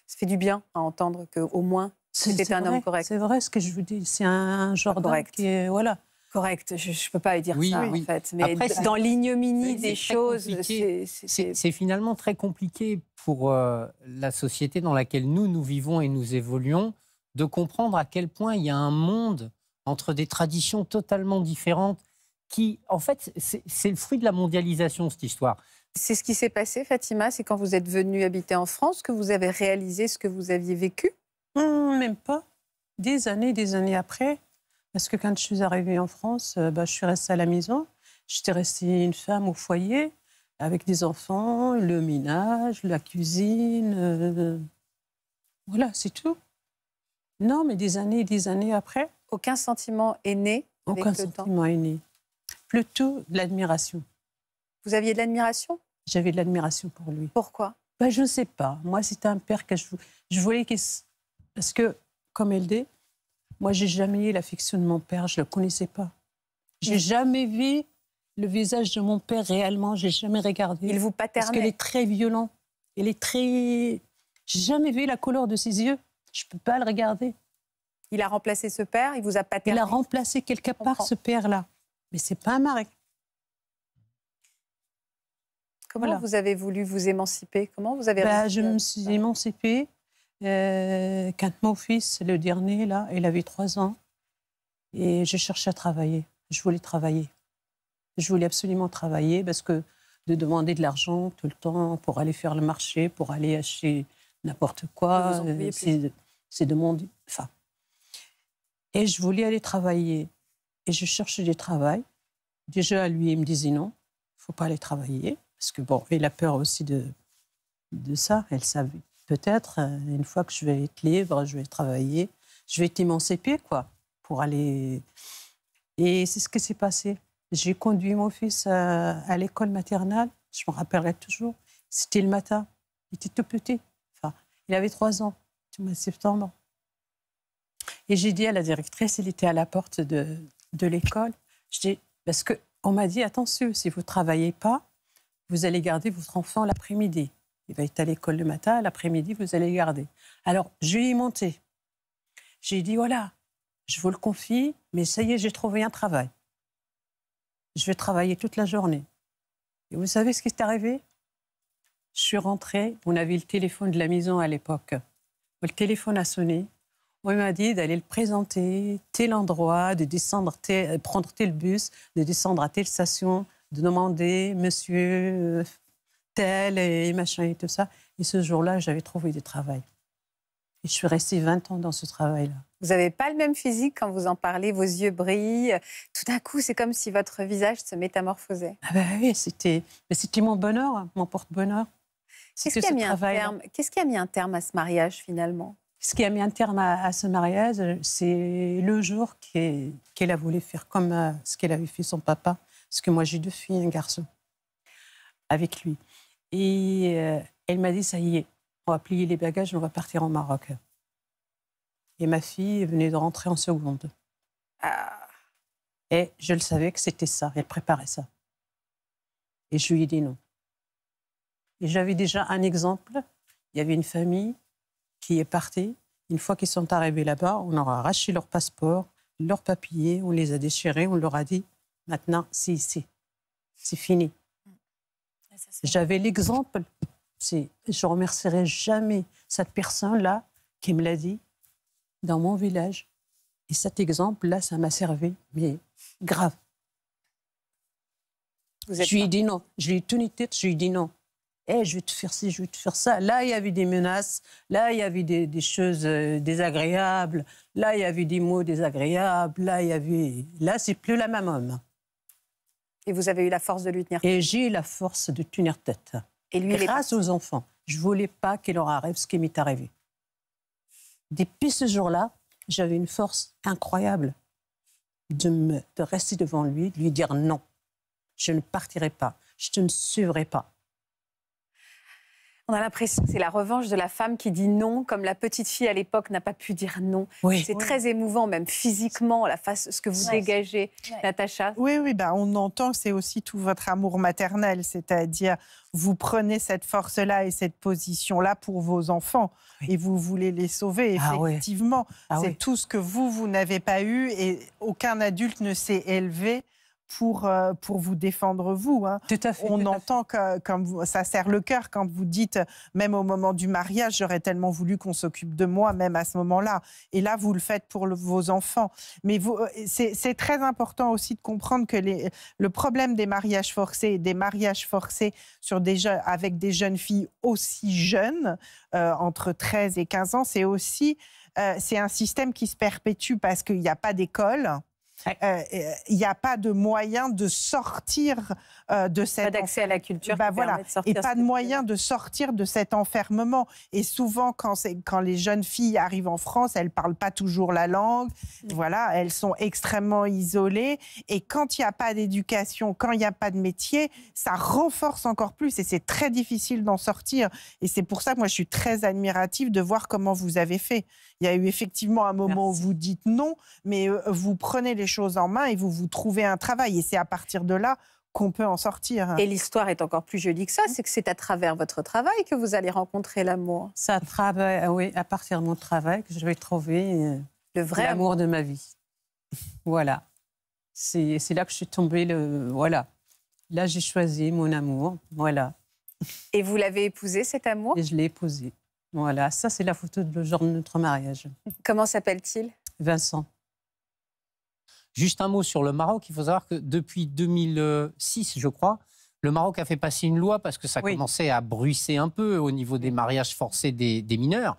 fait du bien à entendre qu'au moins, c'était un homme correct. C'est vrai ce que je vous dis, c'est un, genre d'homme qui est... Voilà correct. Je ne peux pas dire oui, ça, oui. en fait. Mais dans l'ignominie des choses, c'est finalement très compliqué pour euh, la société dans laquelle nous, nous vivons et nous évoluons de comprendre à quel point il y a un monde entre des traditions totalement différentes qui, en fait, c'est le fruit de la mondialisation, cette histoire. C'est ce qui s'est passé, Fatima, c'est quand vous êtes venue habiter en France que vous avez réalisé ce que vous aviez vécu hum, Même pas. Des années, des années après, parce que quand je suis arrivée en France, euh, bah, je suis restée à la maison. J'étais restée une femme au foyer, avec des enfants, le ménage, la cuisine. Euh, voilà, c'est tout. Non, mais des années et des années après. Aucun sentiment est né Aucun sentiment est né. Plutôt de l'admiration. Vous aviez de l'admiration J'avais de l'admiration pour lui. Pourquoi bah, Je ne sais pas. Moi, c'était un père que je, voyais... voulais qu'il... Parce que, comme elle dit, moi, j'ai jamais eu l'affection de mon père, je ne le connaissais pas. J'ai n'ai jamais vu le visage de mon père réellement, j'ai jamais regardé. Il vous paternait Parce qu'il est très violent. Il est très... J'ai jamais vu la couleur de ses yeux. Je ne peux pas le regarder. Il a remplacé ce père, il vous a paterné. Il a remplacé quelque part ce père-là. Mais c'est pas un mari. Comment vous avez voulu vous émanciper Comment vous avez bah, Je me suis émancipée. Euh, quand mon fils, le dernier, là, il avait trois ans, et je cherchais à travailler. Je voulais travailler. Je voulais absolument travailler parce que de demander de l'argent tout le temps pour aller faire le marché, pour aller acheter n'importe quoi, euh, c'est demander. Enfin. Et je voulais aller travailler. Et je cherchais du travail. Déjà, lui, il me disait non, il faut pas aller travailler. Parce que, bon, il a peur aussi de, de ça, elle savait peut-être, euh, une fois que je vais être libre, je vais travailler, je vais émancipée, quoi, pour aller. Et c'est ce qui s'est passé. J'ai conduit mon fils euh, à, l'école maternelle, je me rappellerai toujours. C'était le matin, il était tout petit. Enfin, il avait trois ans, du mois de septembre. Et j'ai dit à la directrice, il était à la porte de, de l'école, je dis, parce qu'on m'a dit, attention, si vous ne travaillez pas, vous allez garder votre enfant l'après-midi. Il va être à l'école le matin, l'après-midi, vous allez le garder. Alors, je vais y monter. J'ai dit, voilà, je vous le confie, mais ça y est, j'ai trouvé un travail. Je vais travailler toute la journée. Et vous savez ce qui est arrivé Je suis rentrée, on avait le téléphone de la maison à l'époque. Le téléphone a sonné. On m'a dit d'aller le présenter, tel endroit, de descendre, prendre tel bus, de descendre à telle station, de demander, monsieur, euh, tel et machin et tout ça. Et ce jour-là, j'avais trouvé du travail. Et je suis restée 20 ans dans ce travail-là. Vous n'avez pas le même physique quand vous en parlez, vos yeux brillent. Tout d'un coup, c'est comme si votre visage se métamorphosait. Ah ben oui, c'était, mon bonheur, hein, mon porte-bonheur. Qu'est-ce qui, a mis un terme, qui a mis à ce mariage finalement Ce qui a mis un terme à, ce mariage, c'est le jour qu'elle a voulu faire comme euh, ce qu'elle avait fait son papa. Parce que moi, j'ai deux filles et un garçon avec lui. Et euh, elle m'a dit, ça y est, on va plier les bagages, on va partir au Maroc. Et ma fille venait de rentrer en seconde. Ah. Et je le savais que c'était ça, elle préparait ça. Et je lui ai dit non. Et j'avais déjà un exemple. Il y avait une famille qui est partie. Une fois qu'ils sont arrivés là-bas, on leur a arraché leur passeport, leurs papiers, on les a déchirés, on leur a dit maintenant, c'est ici, c'est fini. J'avais l'exemple. Je remercierai jamais cette personne-là qui me l'a dit dans mon village. Et cet exemple-là, ça m'a servi, mais grave. je lui ai dit non. Je lui ai tenu tête, je lui ai dit non. Eh, je vais te faire ci, je vais te faire ça. Là, il y avait des menaces. Là, il y avait des, des choses euh, désagréables. Là, il y avait des mots désagréables. Là, il y avait. Là, c'est plus la même homme. Et vous avez eu la force de lui tenir tête. Et j'ai eu la force de tenir tête. Et lui, Grâce aux enfants. Je voulais pas qu'il leur arrive ce qui m'est arrivé. Depuis ce jour-là, j'avais une force incroyable de, me, de rester devant lui, de lui dire non, je ne partirai pas, je ne suivrai pas. On a l'impression que c'est la revanche de la femme qui dit non, comme la petite fille à l'époque n'a pas pu dire non. C'est très émouvant, même physiquement, la face, ce que vous dégagez, Natacha. Oui, oui, bah, on entend, que c'est aussi tout votre amour maternel, c'est-à-dire vous prenez cette force-là et cette position-là pour vos enfants et vous voulez les sauver, ah effectivement. Ah c'est tout ce que vous, vous n'avez pas eu et aucun adulte ne s'est élevé pour, euh, pour vous défendre, vous. Hein. Tout à fait, On entend que, ça serre le cœur quand vous dites, même au moment du mariage, j'aurais tellement voulu qu'on s'occupe de moi, même à ce moment-là. Et là, vous le faites pour vos enfants. Mais euh, c'est très important aussi de comprendre que les, le problème des mariages forcés, des mariages forcés sur avec des jeunes filles aussi jeunes, euh, entre 13 et 15 ans, c'est aussi... c'est un système qui se perpétue parce qu'il n'y a pas d'école. Euh, euh, il n'y a pas de moyen de sortir euh, de cette. Pas d'accès à la culture. Bah, voilà. Et pas de moyen de sortir de cet enfermement. Et souvent, quand, quand les jeunes filles arrivent en France, elles ne parlent pas toujours la langue. Mm. Voilà, elles sont extrêmement isolées. Et quand il n'y a pas d'éducation, quand il n'y a pas de métier, ça renforce encore plus. Et c'est très difficile d'en sortir. Et c'est pour ça que moi, je suis très admirative de voir comment vous avez fait. Il y a eu effectivement un moment où vous dites non, mais vous prenez les choses en main et vous vous trouvez un travail. Et c'est à partir de là qu'on peut en sortir. Et l'histoire est encore plus jolie que ça, c'est que c'est à travers votre travail que vous allez rencontrer l'amour. ça travaille euh, oui, à partir de mon travail que je vais trouver euh, le vrai l'amour de ma vie. Voilà. C'est là que je suis tombée, le, voilà. Là, j'ai choisi mon amour, voilà. Et vous l'avez épousé, cet amour Et je l'ai épousé. Voilà, ça, c'est la photo de le jour de notre mariage. Comment s'appelle-t-il Vincent. Juste un mot sur le Maroc. Il faut savoir que depuis 2006, je crois, le Maroc a fait passer une loi parce que ça commençait à bruisser un peu au niveau des mariages forcés des, mineurs,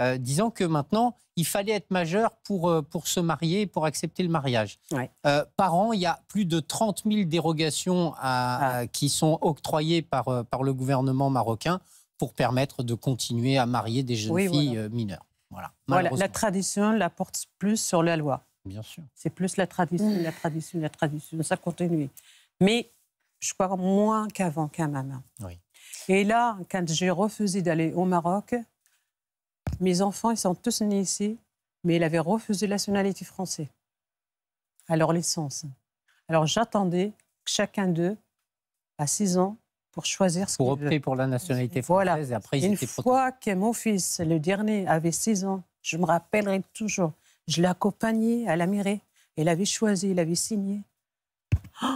euh, disant que maintenant, il fallait être majeur pour, euh, pour se marier, pour accepter le mariage. Euh, par an, il y a plus de 30 000 dérogations ah. qui sont octroyées par, par le gouvernement marocain pour permettre de continuer à marier des jeunes filles mineures. voilà, la tradition la porte plus sur la loi sûr. C'est plus la tradition, mm. la tradition, la tradition. Ça continue. Mais je crois moins qu'avant, quand même. Et là, quand j'ai refusé d'aller au Maroc, mes enfants, ils sont tous nés ici, mais ils avaient refusé la nationalité française à leur licence. Alors j'attendais que chacun d'eux, à 6 ans, pour choisir ce Pour opter pour la nationalité française voilà. et après Une fois que mon fils, le dernier, avait 6 ans, je me rappellerai toujours, je l'accompagnais, à elle mairie. Elle avait choisi, elle avait signé.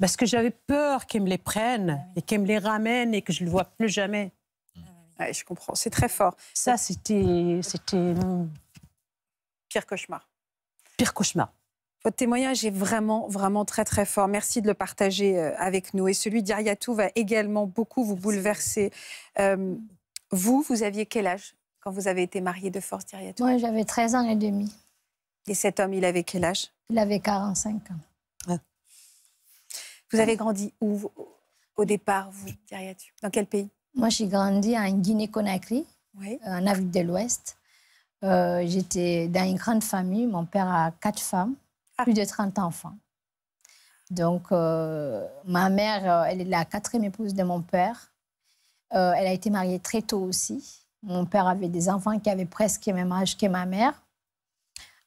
parce que j'avais peur qu'ils me les prennent ah et qu'ils me les ramènent et que je ne le vois plus jamais. Ah je comprends, c'est très fort. Ça, c'était. c'était Pire cauchemar. Pire cauchemar. Votre témoignage est vraiment, vraiment très, très fort. Merci de le partager euh, avec nous. Et celui d'Iriatou va également beaucoup vous bouleverser. Euh, vous, vous aviez quel âge quand vous avez été mariée de force diriatoire Moi, j'avais 13 ans et demi. Et cet homme, il avait quel âge Il avait 45 ans. Ah. Vous avez grandi où au départ, vous, Thierry Dans quel pays Moi, j'ai grandi en Guinée-Conakry, euh, en Afrique de l'Ouest. Euh, j'étais dans une grande famille. Mon père a quatre femmes, ah. plus de 30 enfants. Donc, euh, ma mère, elle est la quatrième épouse de mon père. elle a été mariée très tôt aussi. Mon père avait des enfants qui avaient presque le même âge que ma mère.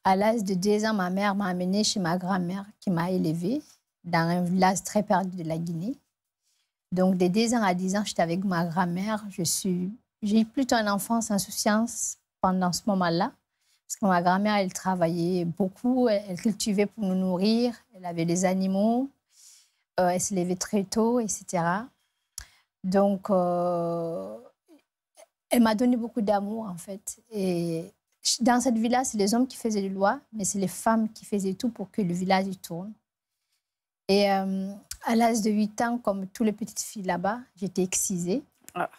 À l'âge de 10 ans, ma mère m'a amenée chez ma grand-mère qui m'a élevée dans un village très perdu de la Guinée. Donc, de 10 ans à 10 ans, j'étais avec ma grand-mère. J'ai eu plutôt une enfance insouciance pendant ce moment-là. Parce que ma grand-mère, elle travaillait beaucoup, elle cultivait pour nous nourrir, elle avait des animaux, euh, elle se levait très tôt, etc. Donc, euh, elle m'a donné beaucoup d'amour, en fait. Et dans cette ville-là, c'est les hommes qui faisaient les lois, mais c'est les femmes qui faisaient tout pour que le village tourne. Et euh, à l'âge de 8 ans, comme toutes les petites filles là-bas, j'étais excisée. Ah.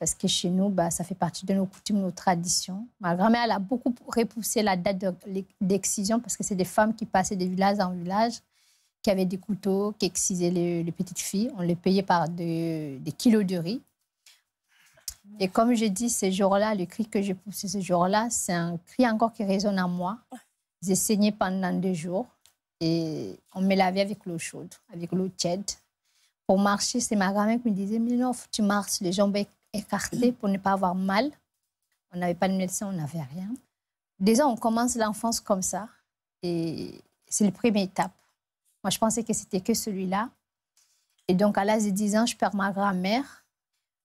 Parce que chez nous, bah, ça fait partie de nos coutumes, nos traditions. Ma grand-mère, elle a beaucoup repoussé la date d'excision parce que c'est des femmes qui passaient de village en village, qui avaient des couteaux, qui excisaient les, petites filles. On les payait par des kilos de riz. Et comme je dis, ce jour-là, le cri que j'ai poussé ce jour-là, c'est un cri encore qui résonne en moi. J'ai saigné pendant deux jours et on me lavait avec l'eau chaude, avec l'eau tiède. Pour marcher, c'est ma grand-mère qui me disait, mais non, tu marches les jambes écartées pour ne pas avoir mal. On n'avait pas de médecin, on n'avait rien. Déjà, on commence l'enfance comme ça et c'est la première étape. Moi, je pensais que c'était que celui-là. Et donc, à l'âge de 10 ans, je perds ma grand-mère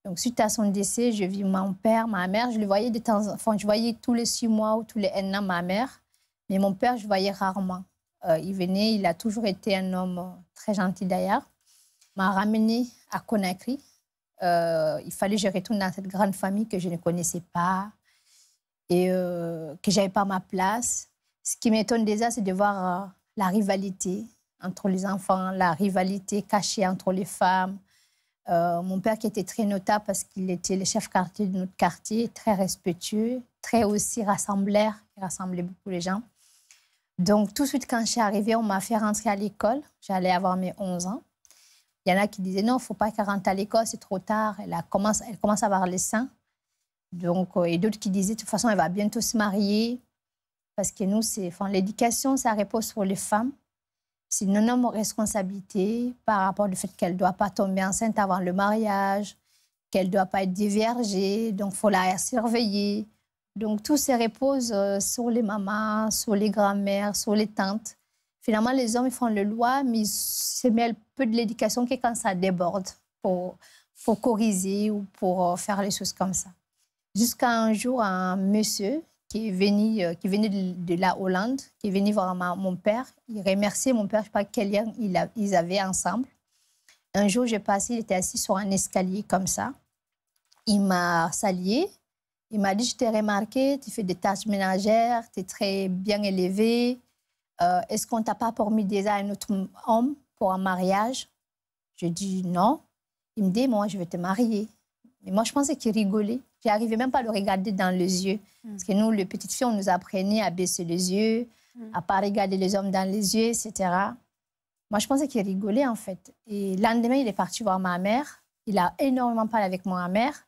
donc, suite à son décès, je vis mon père, ma mère. Je le voyais de temps enfin, je voyais tous les six mois ou tous les un an ma mère. Mais mon père, je voyais rarement. Euh, il venait, il a toujours été un homme euh, très gentil d'ailleurs. M'a ramené à Conakry. Euh, il fallait que je retourne dans cette grande famille que je ne connaissais pas et euh, que j'avais pas ma place. Ce qui m'étonne déjà, c'est de voir la rivalité entre les enfants, la rivalité cachée entre les femmes, euh, mon père qui était très notable parce qu'il était le chef quartier de notre quartier, très respectueux, très aussi rassembleur, il rassemblait beaucoup les gens. Donc tout de suite quand je suis arrivée, on m'a fait rentrer à l'école. J'allais avoir mes 11 ans. Il y en a qui disaient non, il faut pas qu'elle rentre à l'école, c'est trop tard. Elle, commence, à avoir les seins. Donc, euh, et d'autres qui disaient de toute façon, elle va bientôt se marier. Parce que nous, c'est, l'éducation, ça repose sur les femmes si nous énorme responsabilité par rapport au fait qu'elle ne doit pas tomber enceinte avant le mariage, qu'elle ne doit pas être divergée, donc il faut la surveiller. Donc tout se repose euh, sur les mamans, sur les grands-mères, sur les tantes. Finalement, les hommes ils font le loi, mais ils se mêlent peu de l'éducation que quand ça déborde pour, pour corriger ou pour euh, faire les choses comme ça. Jusqu'à un jour, un monsieur, qui est venu, euh, qui venait de, la Hollande, qui est voir mon père. Il remerciait mon père, je ne sais pas quel lien il ils avaient ensemble. Un jour, j'ai passé, il était assis sur un escalier comme ça. Il m'a salué. Il m'a dit, je t'ai remarqué, tu fais des tâches ménagères, tu es très bien élevé. Euh, est-ce qu'on t'a pas promis déjà un autre homme pour un mariage Je dis non. Il me dit, moi, je vais te marier. mais moi, je pensais qu'il rigolait arrivait même pas à le regarder dans les yeux. Hmm. Parce que nous, les petites filles, on nous apprenait à baisser les yeux, à hmm. à pas regarder les hommes dans les yeux, etc. Moi, je pensais qu'il rigolait, en fait. Et le lendemain, il est parti voir ma mère. Il a énormément parlé avec ma mère.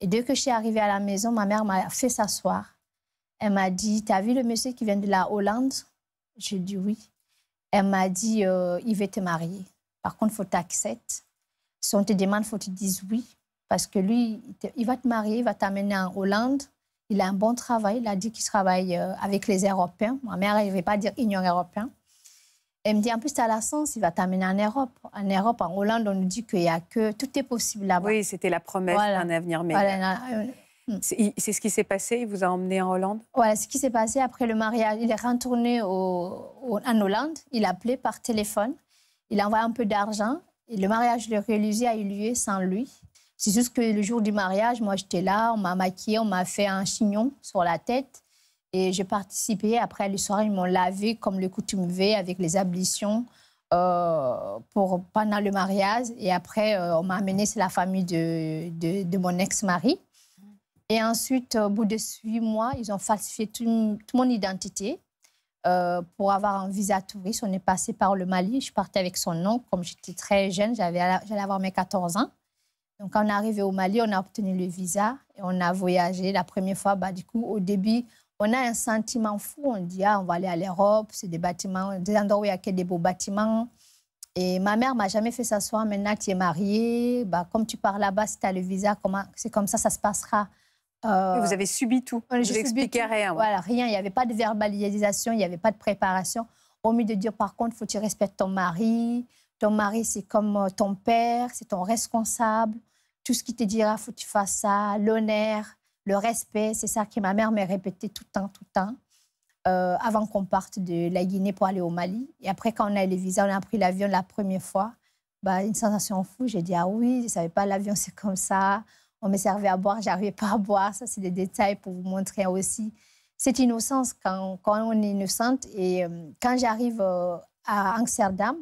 Et dès que je suis arrivée à la maison, ma mère m'a fait s'asseoir. Elle m'a dit, t'as vu le monsieur qui vient de la Hollande J'ai dit oui. Elle m'a dit, euh, il veut te marier. Par contre, faut t'accepter. Si on te demande, faut que tu dises oui. Parce que lui, il va te marier, il va t'amener en Hollande. Il a un bon travail. Il a dit qu'il travaille euh, avec les Européens. Ma mère, elle ne pas dire Union européenne. Elle me dit, en plus, tu as la sens, il va t'amener en Europe. En Europe, en Hollande, on nous dit qu'il y a que tout est possible là-bas. Oui, c'était la promesse d'un avenir meilleur. Euh, hmm. C'est ce qui s'est passé, il vous a emmené en Hollande Voilà, ce qui s'est passé après le mariage. Il est retourné en Hollande, il a appelé par téléphone, il a envoyé un peu d'argent, et le mariage de Rélusie a eu lieu sans lui. C'est juste que le jour du mariage, moi, j'étais là, on m'a maquillée, on m'a fait un chignon sur la tête. Et j'ai participé. Après, le soir, ils m'ont lavé comme le coutume veut, avec les ablutions euh, pour, pendant le mariage. Et après, euh, on m'a amenée, c'est la famille de, de, mon ex-mari. Et ensuite, au bout de huit mois, ils ont falsifié toute mon identité. Euh, pour avoir un visa touriste, on est passé par le Mali. Je partais avec son nom, Comme j'étais très jeune, j'allais avoir mes 14 ans. Donc, quand on est arrivé au Mali, on a obtenu le visa et on a voyagé. La première fois, bah, du coup, au début, on a un sentiment fou. On dit, ah, on va aller à l'Europe, c'est des bâtiments, des endroits où il y a que des beaux bâtiments. Et ma mère m'a jamais fait s'asseoir. Maintenant, tu es mariée, bah, comme tu pars là-bas, si tu as le visa, c'est comme ça, ça se passera. Euh, vous avez subi tout. Je n'expliquais rien. Voilà, rien. Il n'y avait pas de verbalisation, il n'y avait pas de préparation. Au milieu de dire, par contre, il faut que tu respectes ton mari. Ton mari, c'est comme euh, ton père, c'est ton responsable tout ce qui te dira, faut que tu fasses ça, l'honneur, le respect, c'est ça que ma mère m'a répété tout le temps, tout le temps, euh, avant qu'on parte de la Guinée pour aller au Mali. Et après, quand on a eu le on a pris l'avion la première fois. Bah, une sensation fou. J'ai dit, ah oui, je ne savais pas, l'avion, c'est comme ça. On me servait à boire, j'arrivais pas à boire. Ça, c'est des détails pour vous montrer aussi cette innocence quand, quand on est innocente. Et euh, quand j'arrive euh, à Amsterdam,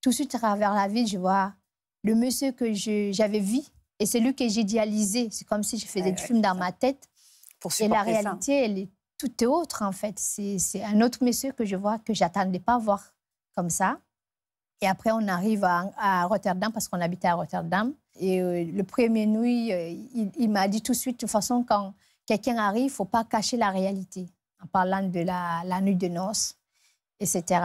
tout de suite, à travers la ville, je vois le monsieur que j'avais vu et c'est lui que j'ai idéalisé. C'est comme si je faisais du film dans ma tête. et la réalité, elle est tout autre, en fait. C'est un autre monsieur que je vois que j'attendais pas voir comme ça. Et après, on arrive à, Rotterdam parce qu'on habitait à Rotterdam. Et euh, le premier nuit, euh, il, m'a dit tout de suite, de toute façon, quand quelqu'un arrive, il faut pas cacher la réalité en parlant de la, nuit de noces, etc.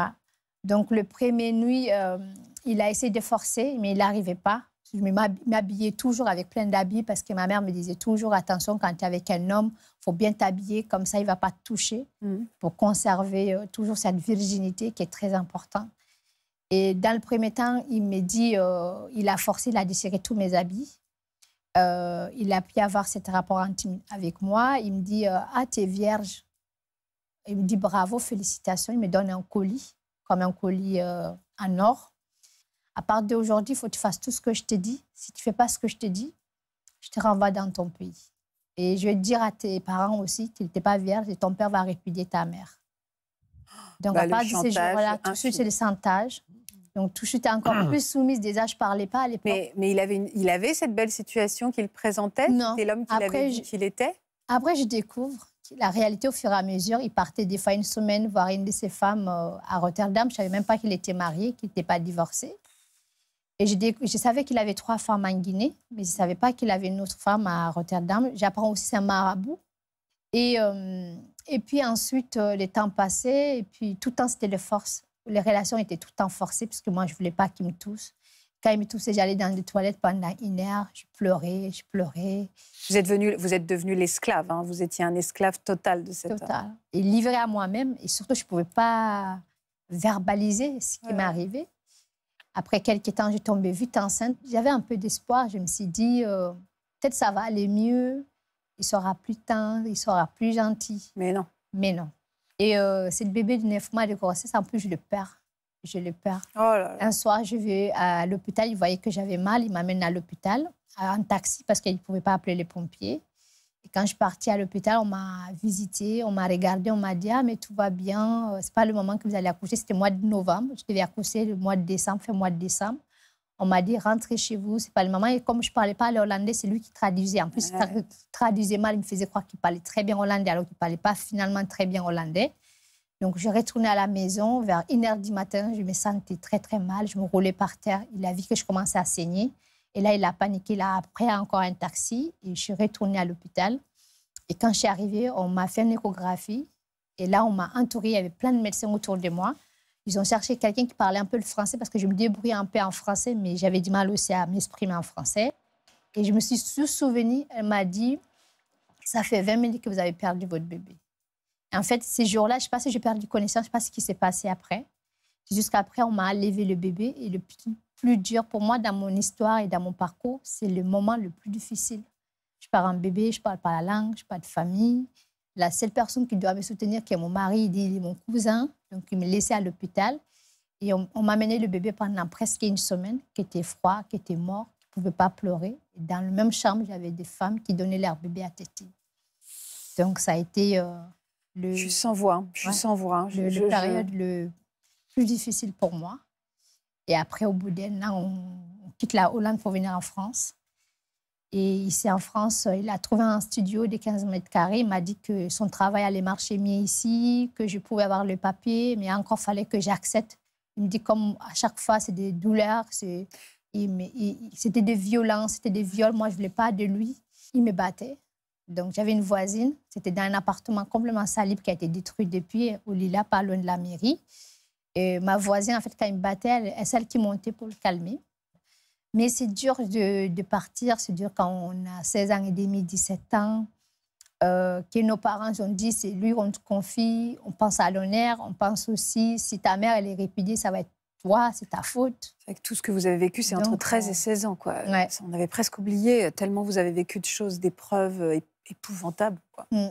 Donc, le premier nuit, euh, il a essayé de forcer, mais il n'arrivait pas. Je m'habillais toujours avec plein d'habits parce que ma mère me disait toujours attention quand tu es avec un homme, faut bien t'habiller comme ça il va pas te toucher mm. pour conserver euh, toujours cette virginité qui est très importante. Et dans le premier temps, il me dit euh, il a forcé, il a desserré tous mes habits. Euh, il a pu avoir cet rapport intime avec moi. Il me dit ah, tu es vierge. Il me dit Bravo, félicitations. Il me donne un colis, comme un colis en or à part d'aujourd'hui, il faut que tu fasses tout ce que je t'ai dit. Si tu fais pas ce que je t'ai dit, je te renvoie dans ton pays. Et je vais te dire à tes parents aussi, qu'ils n'étaient pas vierge et ton père va répudier ta mère. Donc, bah, à partir de ces jours-là, tout de suite, c'est le chantage. Donc, tout de suite, encore plus soumise. Des je ne parlais pas à l'époque. Mais, il, avait il avait cette belle situation qu'il présentait Non. C'était l'homme qu'il qu'il était Après, je découvre la réalité au fur et à mesure. Il partait des fois une semaine voir une de ses femmes euh, à Rotterdam. Je ne savais même pas qu'il était marié, qu'il n'était pas divorcé. Et je, savais qu'il avait trois femmes en Guinée, mais je ne savais pas qu'il avait une autre femme à Rotterdam. J'apprends aussi un marabout. Et, euh, et puis ensuite, euh, les temps passaient, et puis tout le temps, c'était les forces. Les relations étaient tout le temps forcées, parce que moi, je ne voulais pas qu'il me tousse. Quand il me toussait, j'allais dans les toilettes pendant une heure, je pleurais, je pleurais. Vous êtes, venu, vous êtes devenu l'esclave, hein vous étiez un esclave total de cette Total. Et livré à moi-même, et surtout, je ne pouvais pas verbaliser ce qui m'arrivait. Après quelques temps, je tombé vite enceinte. J'avais un peu d'espoir. Je me suis dit, euh, peut-être ça va aller mieux. Il sera plus tendre, il sera plus gentil. Mais non. Mais non. Et euh, c'est le bébé de 9 mois de grossesse. En plus, je le perds. Je le perds. Oh un soir, je vais à l'hôpital. Il voyait que j'avais mal. Il m'amène à l'hôpital en taxi parce qu'il ne pouvait pas appeler les pompiers. Et quand je suis partie à l'hôpital, on m'a visitée, on m'a regardée, on m'a dit Ah, mais tout va bien, euh, c'est pas le moment que vous allez accoucher. C'était le mois de novembre, je devais accoucher le mois de décembre, fin mois de décembre. On m'a dit Rentrez chez vous, c'est pas le moment. Et comme je parlais pas l'hollandais, c'est lui qui traduisait. En plus, il traduisait mal, il me faisait croire qu'il parlait très bien hollandais, alors qu'il parlait pas finalement très bien hollandais. Donc, je retournais à la maison vers 1h du matin. Je me sentais très, très mal. Je me roulais par terre. Il a vu que je commençais à saigner. Et là, il a paniqué. Il a encore un taxi et je suis retournée à l'hôpital. Et quand je suis arrivée, on m'a fait une échographie. Et là, on m'a entourée. Il y avait plein de médecins autour de moi. Ils ont cherché quelqu'un qui parlait un peu le français parce que je me débrouillais un peu en français, mais j'avais du mal aussi à m'exprimer en français. Et je me suis souvenue, elle m'a dit Ça fait 20 minutes que vous avez perdu votre bébé. Et en fait, ces jours-là, je ne sais pas si j'ai perdu connaissance, je ne sais pas ce qui s'est passé après. Jusqu'après, on m'a levé le bébé et le plus, dur pour moi dans mon histoire et dans mon parcours, c'est le moment le plus difficile. Je pars un bébé, je parle pas la langue, je parle de famille. La seule personne qui doit me soutenir, qui est mon mari, il est mon cousin, donc il me laissait à l'hôpital. Et on, m'a mené le bébé pendant presque une semaine, qui était froid, qui était mort, qui ne pouvait pas pleurer. Et dans la même chambre, j'avais des femmes qui donnaient leur bébé à tétine. Donc ça a été euh, le... Je suis sans voix, je suis hein. le, période plus difficile pour moi. Et après, au bout d'un an, on quitte la Hollande pour venir en France. Et ici en France, euh, il a trouvé un studio de 15 mètres carrés. Il m'a dit que son travail allait marcher mieux ici, que je pouvais avoir le papier, mais encore fallait que j'accepte. Il me dit comme à chaque fois, c'est des douleurs, c'était des violences, c'était des viols. Moi, je ne voulais pas de lui. Il me battait. Donc j'avais une voisine, c'était dans un appartement complètement salible qui a été détruit depuis, au Lila, pas loin de la mairie. Et ma voisine, en fait, quand elle me battait, elle, est celle qui montait pour le calmer. Mais c'est dur de, de partir, c'est dur quand on a 16 ans et demi, 17 ans, euh, que nos parents ont dit, c'est lui on te confie, on pense à l'honneur, on pense aussi, si ta mère, elle est répudiée, ça va être toi, c'est ta faute. Avec tout ce que vous avez vécu, c'est entre 13 euh, et 16 ans. Quoi. on avait presque oublié, euh, tellement vous avez vécu de choses, d'épreuves épouvantables. Quoi. Mm.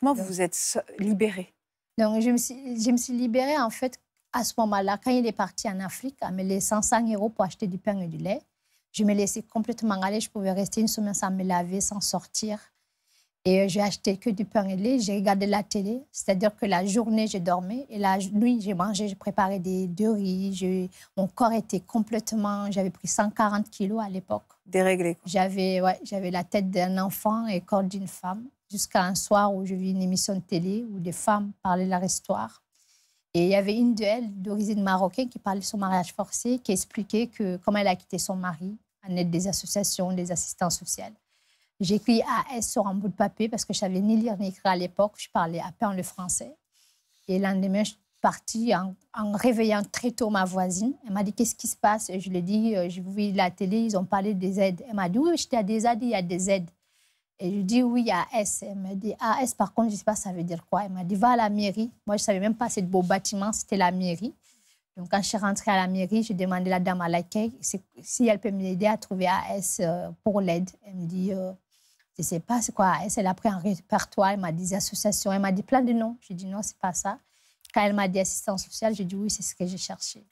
Comment vous vous êtes libérée donc, je me, je me suis libérée en fait à ce moment-là, quand il est parti en Afrique, à me les 105 euros pour acheter du pain et du lait, je me laissais complètement aller. Je pouvais rester une semaine sans me laver, sans sortir. Et euh, j'ai acheté que du pain et du lait. J'ai regardé la télé. C'est-à-dire que la journée, j'ai dormi. Et la nuit, j'ai mangé, j'ai préparé des, deux riz. Mon corps était complètement. J'avais pris 140 kilos à l'époque. Déréglé. J'avais ouais, la tête d'un enfant et le corps d'une femme. Jusqu'à un soir où je vis une émission de télé où des femmes parlaient leur histoire. Et il y avait une d'elles d'origine marocaine qui parlait de son mariage forcé, qui expliquait que comment elle a quitté son mari en aide des associations, des assistants sociaux. J'ai écrit AS sur un bout de papier parce que je savais ni lire ni écrire à l'époque. Je parlais à peine le français. Et l'année lendemain, je suis partie en, réveillant très tôt ma voisine. Elle m'a dit Qu'est-ce qui se passe je lui ai dit euh, Je vous la télé, ils ont parlé des aides. Elle m'a dit Oui, j'étais à des aides, il y a des aides. Et je dis oui à S. Elle me dit, AS, par contre, je ne sais pas ça veut dire quoi. Elle m'a dit, va à la mairie. Moi, je ne savais même pas, c'est de beau bâtiment, c'était la mairie. Donc quand je suis rentrée à la mairie, j'ai demandé à la dame à laquelle si elle peut m'aider à trouver AS euh, pour l'aide. Elle me dit, euh, je ne sais pas c'est quoi AS. Elle a pris un répertoire, elle m'a dit associations, elle m'a dit plein de noms. J'ai dit non, c'est pas ça. Quand elle m'a dit assistance sociale, j'ai dit oui, c'est ce que j'ai cherché.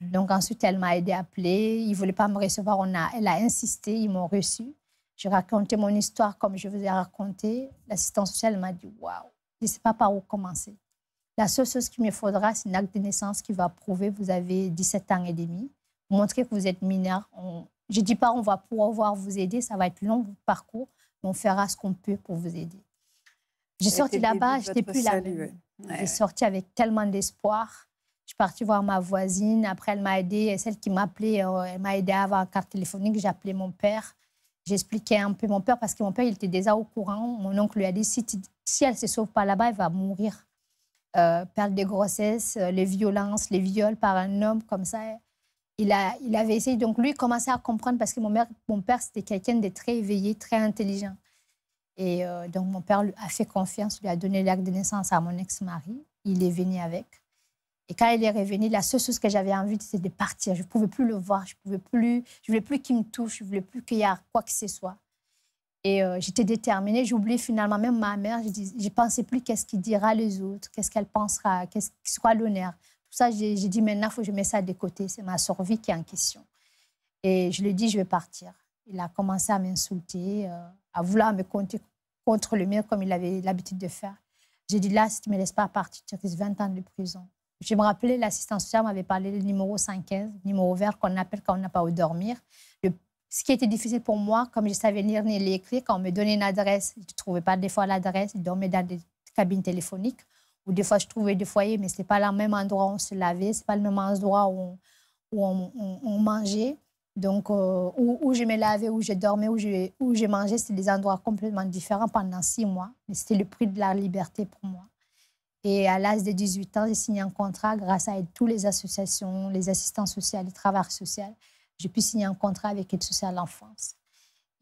Mm. Donc ensuite, elle m'a aidé à appeler. Ils ne voulaient pas me recevoir. On a, elle a insisté, ils m'ont reçu. Je raconté mon histoire comme je vous ai raconté. L'assistante sociale m'a dit Waouh, je ne sais pas par où commencer. La seule chose qu'il me faudra, c'est un acte de naissance qui va prouver que vous avez 17 ans et demi, montrer que vous êtes mineur. On... Je ne dis pas on va pouvoir vous aider, ça va être long votre parcours, mais on fera ce qu'on peut pour vous aider. J'ai sorti là-bas, je n'étais plus là. Ouais, J'ai sorti avec tellement d'espoir. Je suis partie voir ma voisine. Après, elle m'a aidée. Celle qui m'appelait, euh, elle m'a aidée à avoir une carte téléphonique. J'ai appelé mon père. J'expliquais un peu mon père parce que mon père, il était déjà au courant. Mon oncle lui a dit si, elle ne se sauve pas là-bas, elle va mourir. Euh, perte de grossesse, euh, les violences, les viols par un homme comme ça. Il, a, il avait essayé. Donc, lui, il commençait à comprendre parce que mon, mon père, c'était quelqu'un de très éveillé, très intelligent. Et euh, donc, mon père lui a fait confiance, lui a donné l'acte de naissance à mon ex-mari. Il est venu avec. Et quand il est revenu, la seule chose que j'avais envie, c'était de partir. Je ne pouvais plus le voir, je ne pouvais plus, je voulais plus qu'il me touche, je ne voulais plus qu'il y ait quoi que ce soit. Et euh, j'étais déterminée. J'oubliais finalement même ma mère. Je ne pensais plus qu'est-ce qu'il dira les autres, qu'est-ce qu'elle pensera, qu'est-ce qui sera l'honneur. Tout ça, j'ai dit maintenant, il faut que je mette ça de côté. C'est ma survie qui est en question. Et je lui ai dit, je vais partir. Il a commencé à m'insulter, euh, à vouloir me compter contre le mur comme il avait l'habitude de faire. J'ai dit, là, si tu ne me laisses pas partir, tu risques 20 ans de prison. Je me rappelais, l'assistante sociale m'avait parlé du numéro 115, numéro vert qu'on appelle quand on n'a pas où dormir. ce qui était difficile pour moi, comme je savais lire ni l'écrire, quand on me donnait une adresse, je ne trouvais pas des fois l'adresse, je dormais dans des cabines téléphoniques, ou des fois je trouvais des foyers, mais ce n'est pas le même endroit où on se lavait, ce n'est pas le même endroit où on, mangeait. Donc, euh, où, je me lavais, où je dormais, où je, où je mangeais, c'était des endroits complètement différents pendant six mois. Mais c'était le prix de la liberté pour moi. Et à l'âge de 18 ans, j'ai signé un contrat grâce à toutes les associations, les assistants sociaux, les travailleurs sociaux. J'ai pu signer un contrat avec Aide sociale l'enfance.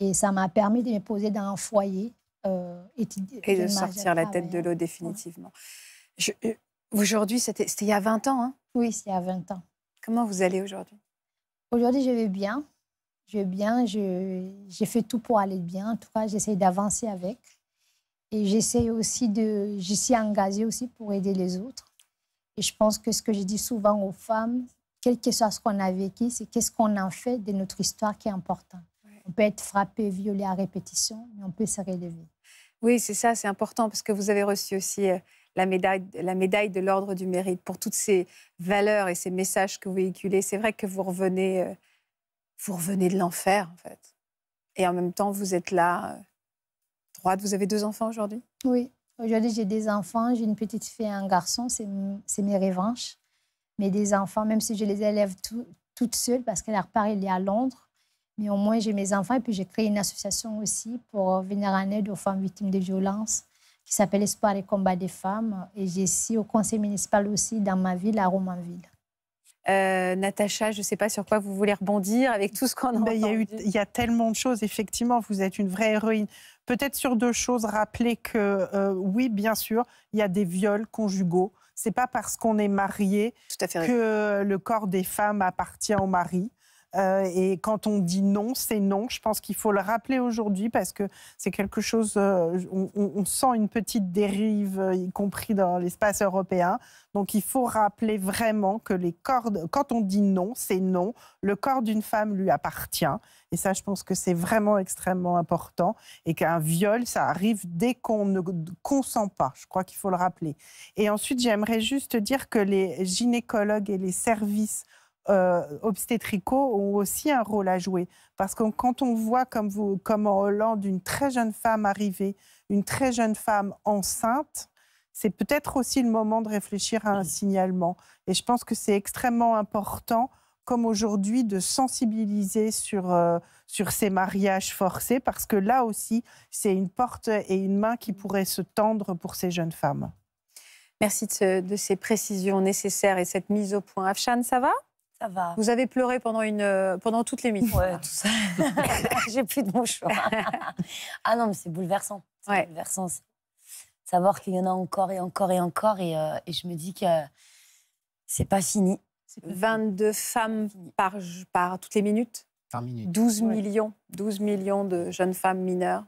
Et ça m'a permis de me poser dans un foyer. Euh, et de sortir la tête de l'eau définitivement. Euh, aujourd'hui, c'était il y a 20 ans. Hein oui, c'est il y a 20 ans. Comment vous allez aujourd'hui Aujourd'hui, je vais bien. Je vais bien. J'ai fait tout pour aller bien. En tout cas, j'essaie d'avancer avec. Et j'essaie aussi de, je suis engagée aussi pour aider les autres. Et je pense que ce que je dis souvent aux femmes, quel que soit ce qu'on a vécu, c'est qu'est-ce qu'on en fait de notre histoire qui est important. On peut être frappé, violé à répétition, mais on peut se relever. Oui, c'est ça, c'est important parce que vous avez reçu aussi euh, la médaille, la médaille de l'Ordre du Mérite pour toutes ces valeurs et ces messages que vous véhiculez. C'est vrai que vous revenez, euh, vous revenez de l'enfer, en fait. Et en même temps, vous êtes là euh, vous avez deux enfants aujourd'hui Oui. Aujourd'hui, j'ai des enfants. J'ai une petite fille et un garçon. C'est mes revanches. Mais des enfants, même si je les élève tout, toute parce que leur père il est à Londres. Mais au moins, j'ai mes enfants. Et puis, j'ai créé une association aussi pour venir en aide aux femmes victimes de violences qui s'appelle Espoir et combat des femmes. Et j'ai ici au conseil municipal aussi dans ma ville, à Romainville. Euh, Natacha, je ne sais pas sur quoi vous voulez rebondir avec tout ce qu'on a ben, Il y, a tellement de choses, effectivement, vous êtes une vraie héroïne. Peut-être sur deux choses, Rappeler que euh, oui, bien sûr, il y a des viols conjugaux. Ce n'est pas parce qu'on est marié que le corps des femmes appartient au mari. Euh, et quand on dit non, c'est non. Je pense qu'il faut le rappeler aujourd'hui parce que c'est quelque chose, euh, on, sent une petite dérive, euh, y compris dans l'espace européen. Donc il faut rappeler vraiment que quand on dit non, c'est non. Le corps d'une femme lui appartient. Et ça, je pense que c'est vraiment extrêmement important. Et qu'un viol, ça arrive dès qu'on ne consent pas. Je crois qu'il faut le rappeler. Et ensuite, j'aimerais juste dire que les gynécologues et les services euh, obstétricaux ont aussi un rôle à jouer. Parce que quand on voit, comme, vous, comme en Hollande, une très jeune femme arrivée, une très jeune femme enceinte, c'est peut-être aussi le moment de réfléchir à un signalement. Et je pense que c'est extrêmement important, comme aujourd'hui, de sensibiliser sur, euh, sur ces mariages forcés, parce que là aussi, c'est une porte et une main qui pourraient se tendre pour ces jeunes femmes. Merci de, de ces précisions nécessaires et cette mise au point. Afshan, ça va vous avez pleuré pendant, une, euh, pendant minutes. minutes. Ouais, tout ça. J'ai plus de mouchoir. ah non, mais c'est bouleversant. C'est bouleversant. Savoir qu'il y en a encore et encore et encore. Et, euh, je me dis que c'est pas fini. 22 femmes par, par toutes les minutes. Par 12 millions. 12 millions de jeunes femmes mineures.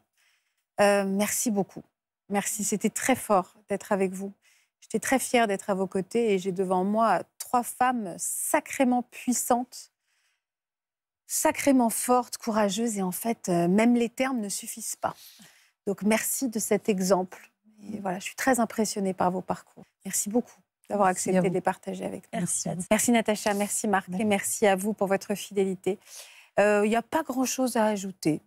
Euh, merci beaucoup. Merci. C'était très fort d'être avec vous. J'étais très fière d'être à vos côtés et j'ai devant moi trois femmes sacrément puissantes, sacrément fortes, courageuses, et en fait, euh, même les termes ne suffisent pas. Donc merci de cet exemple. Et voilà, je suis très impressionnée par vos parcours. Merci beaucoup d'avoir accepté de les partager avec nous. Merci, Natacha, merci Marc, et merci à vous pour votre fidélité. Il euh, n'y a pas grand-chose à ajouter,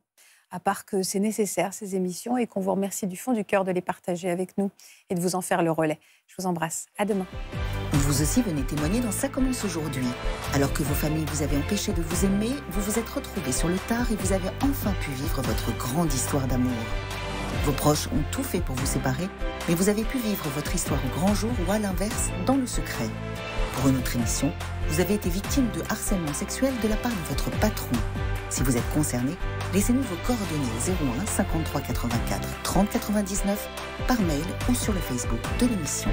à part que c'est nécessaire, ces émissions, et qu'on vous remercie du fond du cœur de les partager avec nous et de vous en faire le relais. Je vous embrasse. À demain. Vous aussi venez témoigner dans Ça commence aujourd'hui. Alors que vos familles vous avaient empêché de vous aimer, vous vous êtes retrouvés sur le tard et vous avez enfin pu vivre votre grande histoire d'amour. Vos proches ont tout fait pour vous séparer, mais vous avez pu vivre votre histoire au grand jour ou à l'inverse, dans le secret. Pour une autre émission, vous avez été victime de harcèlement sexuel de la part de votre patron. Si vous êtes concerné, laissez-nous vos coordonnées 01 53 84 30 99 par mail ou sur le Facebook de l'émission.